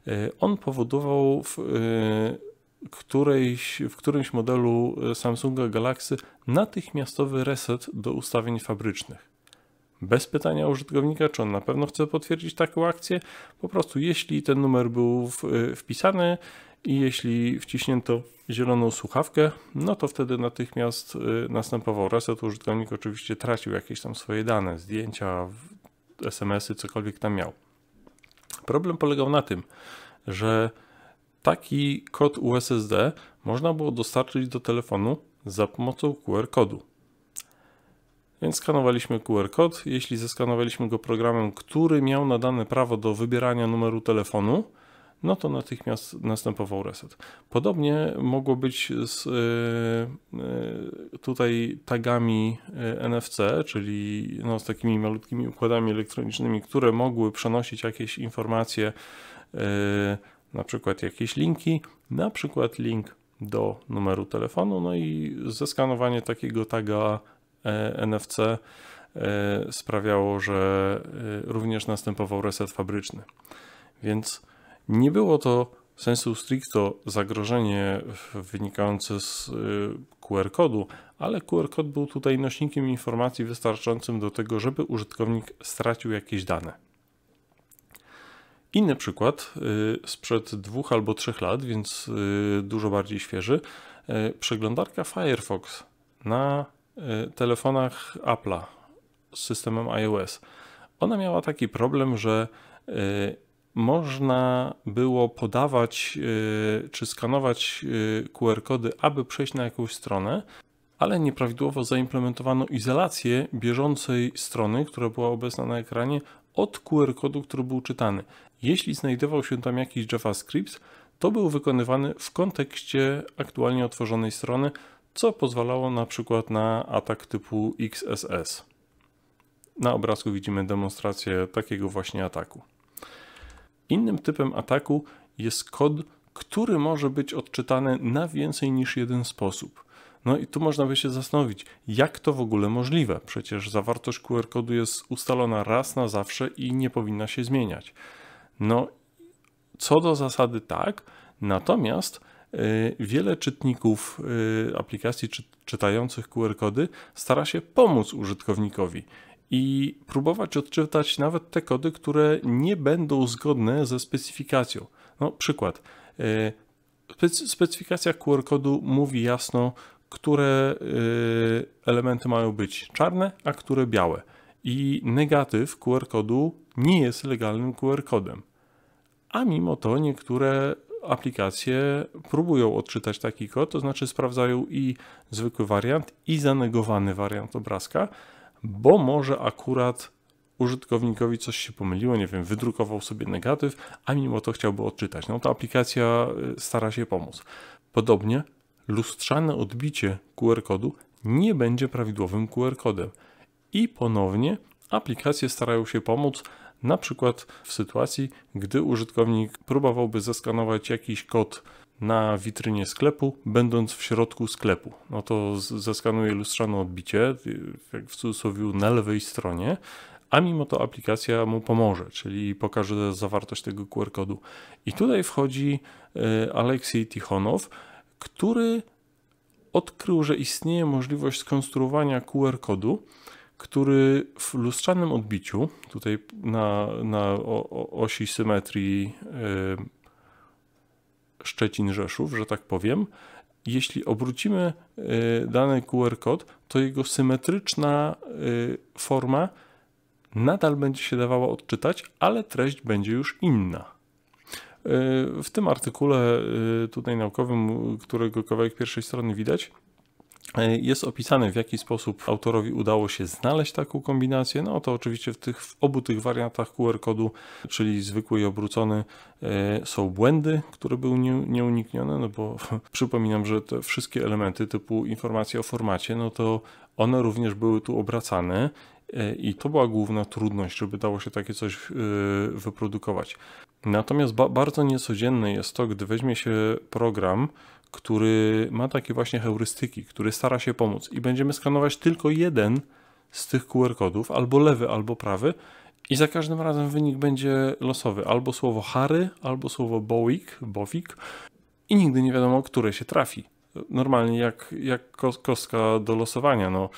y, on powodował w y, którejś, w którymś modelu Samsunga Galaxy natychmiastowy reset do ustawień fabrycznych bez pytania użytkownika, czy on na pewno chce potwierdzić taką akcję. Po prostu jeśli ten numer był w, y, wpisany i jeśli wciśnięto zieloną słuchawkę, no to wtedy natychmiast y, następował reset. Użytkownik oczywiście tracił jakieś tam swoje dane, zdjęcia, SMS-y, cokolwiek tam miał. Problem polegał na tym, że taki kod USSD można było dostarczyć do telefonu za pomocą QR kodu. Więc skanowaliśmy QR kod. Jeśli zeskanowaliśmy go programem, który miał nadane prawo do wybierania numeru telefonu, no to natychmiast następował reset. Podobnie mogło być z e, e, tutaj tagami e, NFC, czyli no z takimi malutkimi układami elektronicznymi, które mogły przenosić jakieś informacje, na przykład jakieś linki, na przykład link do numeru telefonu, no i zeskanowanie takiego taga E, NFC e, sprawiało, że e, również następował reset fabryczny. Więc nie było to sensu stricto zagrożenie wynikające z QR-kodu, ale QR-kod był tutaj nośnikiem informacji wystarczającym do tego, żeby użytkownik stracił jakieś dane. Inny przykład sprzed dwóch albo trzech lat, więc dużo bardziej świeży. Przeglądarka Firefox na Y, telefonach Apple'a z systemem iOS. Ona miała taki problem, że y, można było podawać y, czy skanować QR-kody, aby przejść na jakąś stronę, ale nieprawidłowo zaimplementowano izolację bieżącej strony, która była obecna na ekranie, od QR-kodu, który był czytany. Jeśli znajdował się tam jakiś JavaScript, to był wykonywany w kontekście aktualnie otworzonej strony, co pozwalało na przykład na atak typu XSS. Na obrazku widzimy demonstrację takiego właśnie ataku. Innym typem ataku jest kod, który może być odczytany na więcej niż jeden sposób. No i tu można by się zastanowić, jak to w ogóle możliwe? Przecież zawartość QR kodu jest ustalona raz na zawsze i nie powinna się zmieniać. No, co do zasady tak, natomiast Y, wiele czytników y, aplikacji czy, czytających QR kody stara się pomóc użytkownikowi i próbować odczytać nawet te kody, które nie będą zgodne ze specyfikacją. No, przykład. Y, specyfikacja QR kodu mówi jasno, które elementy mają być czarne, a które białe. I negatyw QR kodu nie jest legalnym QR kodem. A mimo to niektóre aplikacje próbują odczytać taki kod, to znaczy sprawdzają i zwykły wariant, i zanegowany wariant obrazka, bo może akurat użytkownikowi coś się pomyliło, nie wiem, wydrukował sobie negatyw, a mimo to chciałby odczytać. No ta aplikacja y, stara się pomóc. Podobnie lustrzane odbicie QR-kodu nie będzie prawidłowym QR-kodem. I ponownie aplikacje starają się pomóc, na przykład w sytuacji, gdy użytkownik próbowałby zeskanować jakiś kod na witrynie sklepu, będąc w środku sklepu. No to zeskanuje lustrzane odbicie, jak w cudzysłowie na lewej stronie, a mimo to aplikacja mu pomoże, czyli pokaże zawartość tego QR-kodu. I tutaj wchodzi e, Aleksiej Tichonow, który odkrył, że istnieje możliwość skonstruowania QR-kodu, który w lustrzanym odbiciu, tutaj na, na osi symetrii e, Szczecin-Rzeszów, że tak powiem, jeśli obrócimy e, dany QR kod, to jego symetryczna e, forma nadal będzie się dawała odczytać, ale treść będzie już inna. W tym artykule tutaj naukowym, którego kawałek pierwszej strony widać, E, jest opisane, w jaki sposób autorowi udało się znaleźć taką kombinację. No to oczywiście w, tych, w obu tych wariantach QR-kodu, czyli zwykły i obrócony, e, są błędy, które były nieuniknione, no bo *laughs* przypominam, że te wszystkie elementy typu informacje o formacie, no to one również były tu obracane e, i to była główna trudność, żeby dało się takie coś wyprodukować. Natomiast ba bardzo niecodzienne jest to, gdy weźmie się program, który ma takie właśnie heurystyki, który stara się pomóc i będziemy skanować tylko jeden z tych QR kodów, albo lewy, albo prawy i za każdym razem wynik będzie losowy, albo słowo Harry, albo słowo Bowik, Bowik i nigdy nie wiadomo, które się trafi. Normalnie jak, jak kostka do losowania, no.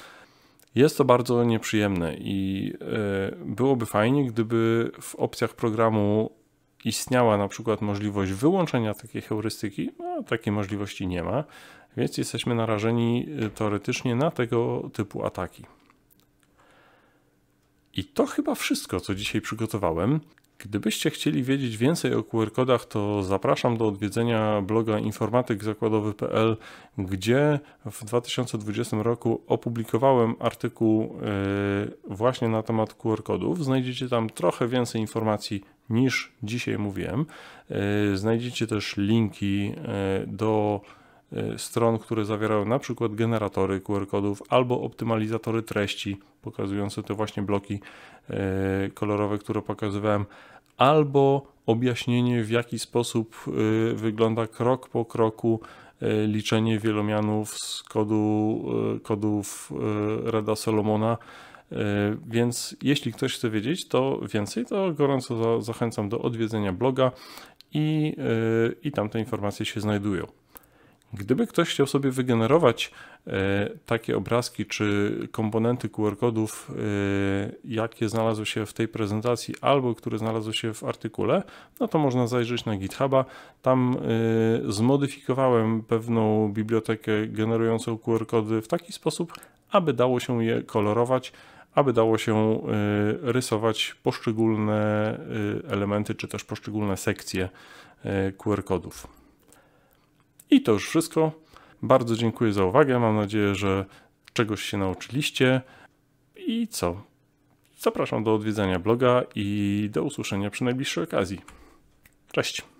Jest to bardzo nieprzyjemne i e, byłoby fajnie, gdyby w opcjach programu istniała na przykład możliwość wyłączenia takiej heurystyki, no, takiej możliwości nie ma, więc jesteśmy narażeni y, teoretycznie na tego typu ataki. I to chyba wszystko, co dzisiaj przygotowałem. Gdybyście chcieli wiedzieć więcej o QR-kodach, to zapraszam do odwiedzenia bloga informatykzakładowy.pl, gdzie w 2020 roku opublikowałem artykuł y, właśnie na temat QR-kodów. Znajdziecie tam trochę więcej informacji niż dzisiaj mówiłem. E, znajdziecie też linki e, do e, stron, które zawierają na przykład generatory QR-kodów albo optymalizatory treści pokazujące te właśnie bloki kolorowe, które pokazywałem, albo objaśnienie w jaki sposób wygląda krok po kroku liczenie wielomianów z kodu, kodów Reda Solomona E, więc jeśli ktoś chce wiedzieć to więcej, to gorąco zachęcam do odwiedzenia bloga i, e, i tam te informacje się znajdują. Gdyby ktoś chciał sobie wygenerować e, takie obrazki czy komponenty QR kodów, jakie znalazły się w tej prezentacji albo które znalazły się w artykule, no to można zajrzeć na GitHuba. Tam zmodyfikowałem pewną bibliotekę generującą QR kody w taki sposób, aby dało się je kolorować aby dało się y, rysować poszczególne y, elementy czy też poszczególne sekcje y, QR kodów. I to już wszystko. Bardzo dziękuję za uwagę. Mam nadzieję, że czegoś się nauczyliście. I co? Zapraszam do odwiedzenia bloga i do usłyszenia przy najbliższej okazji. Cześć!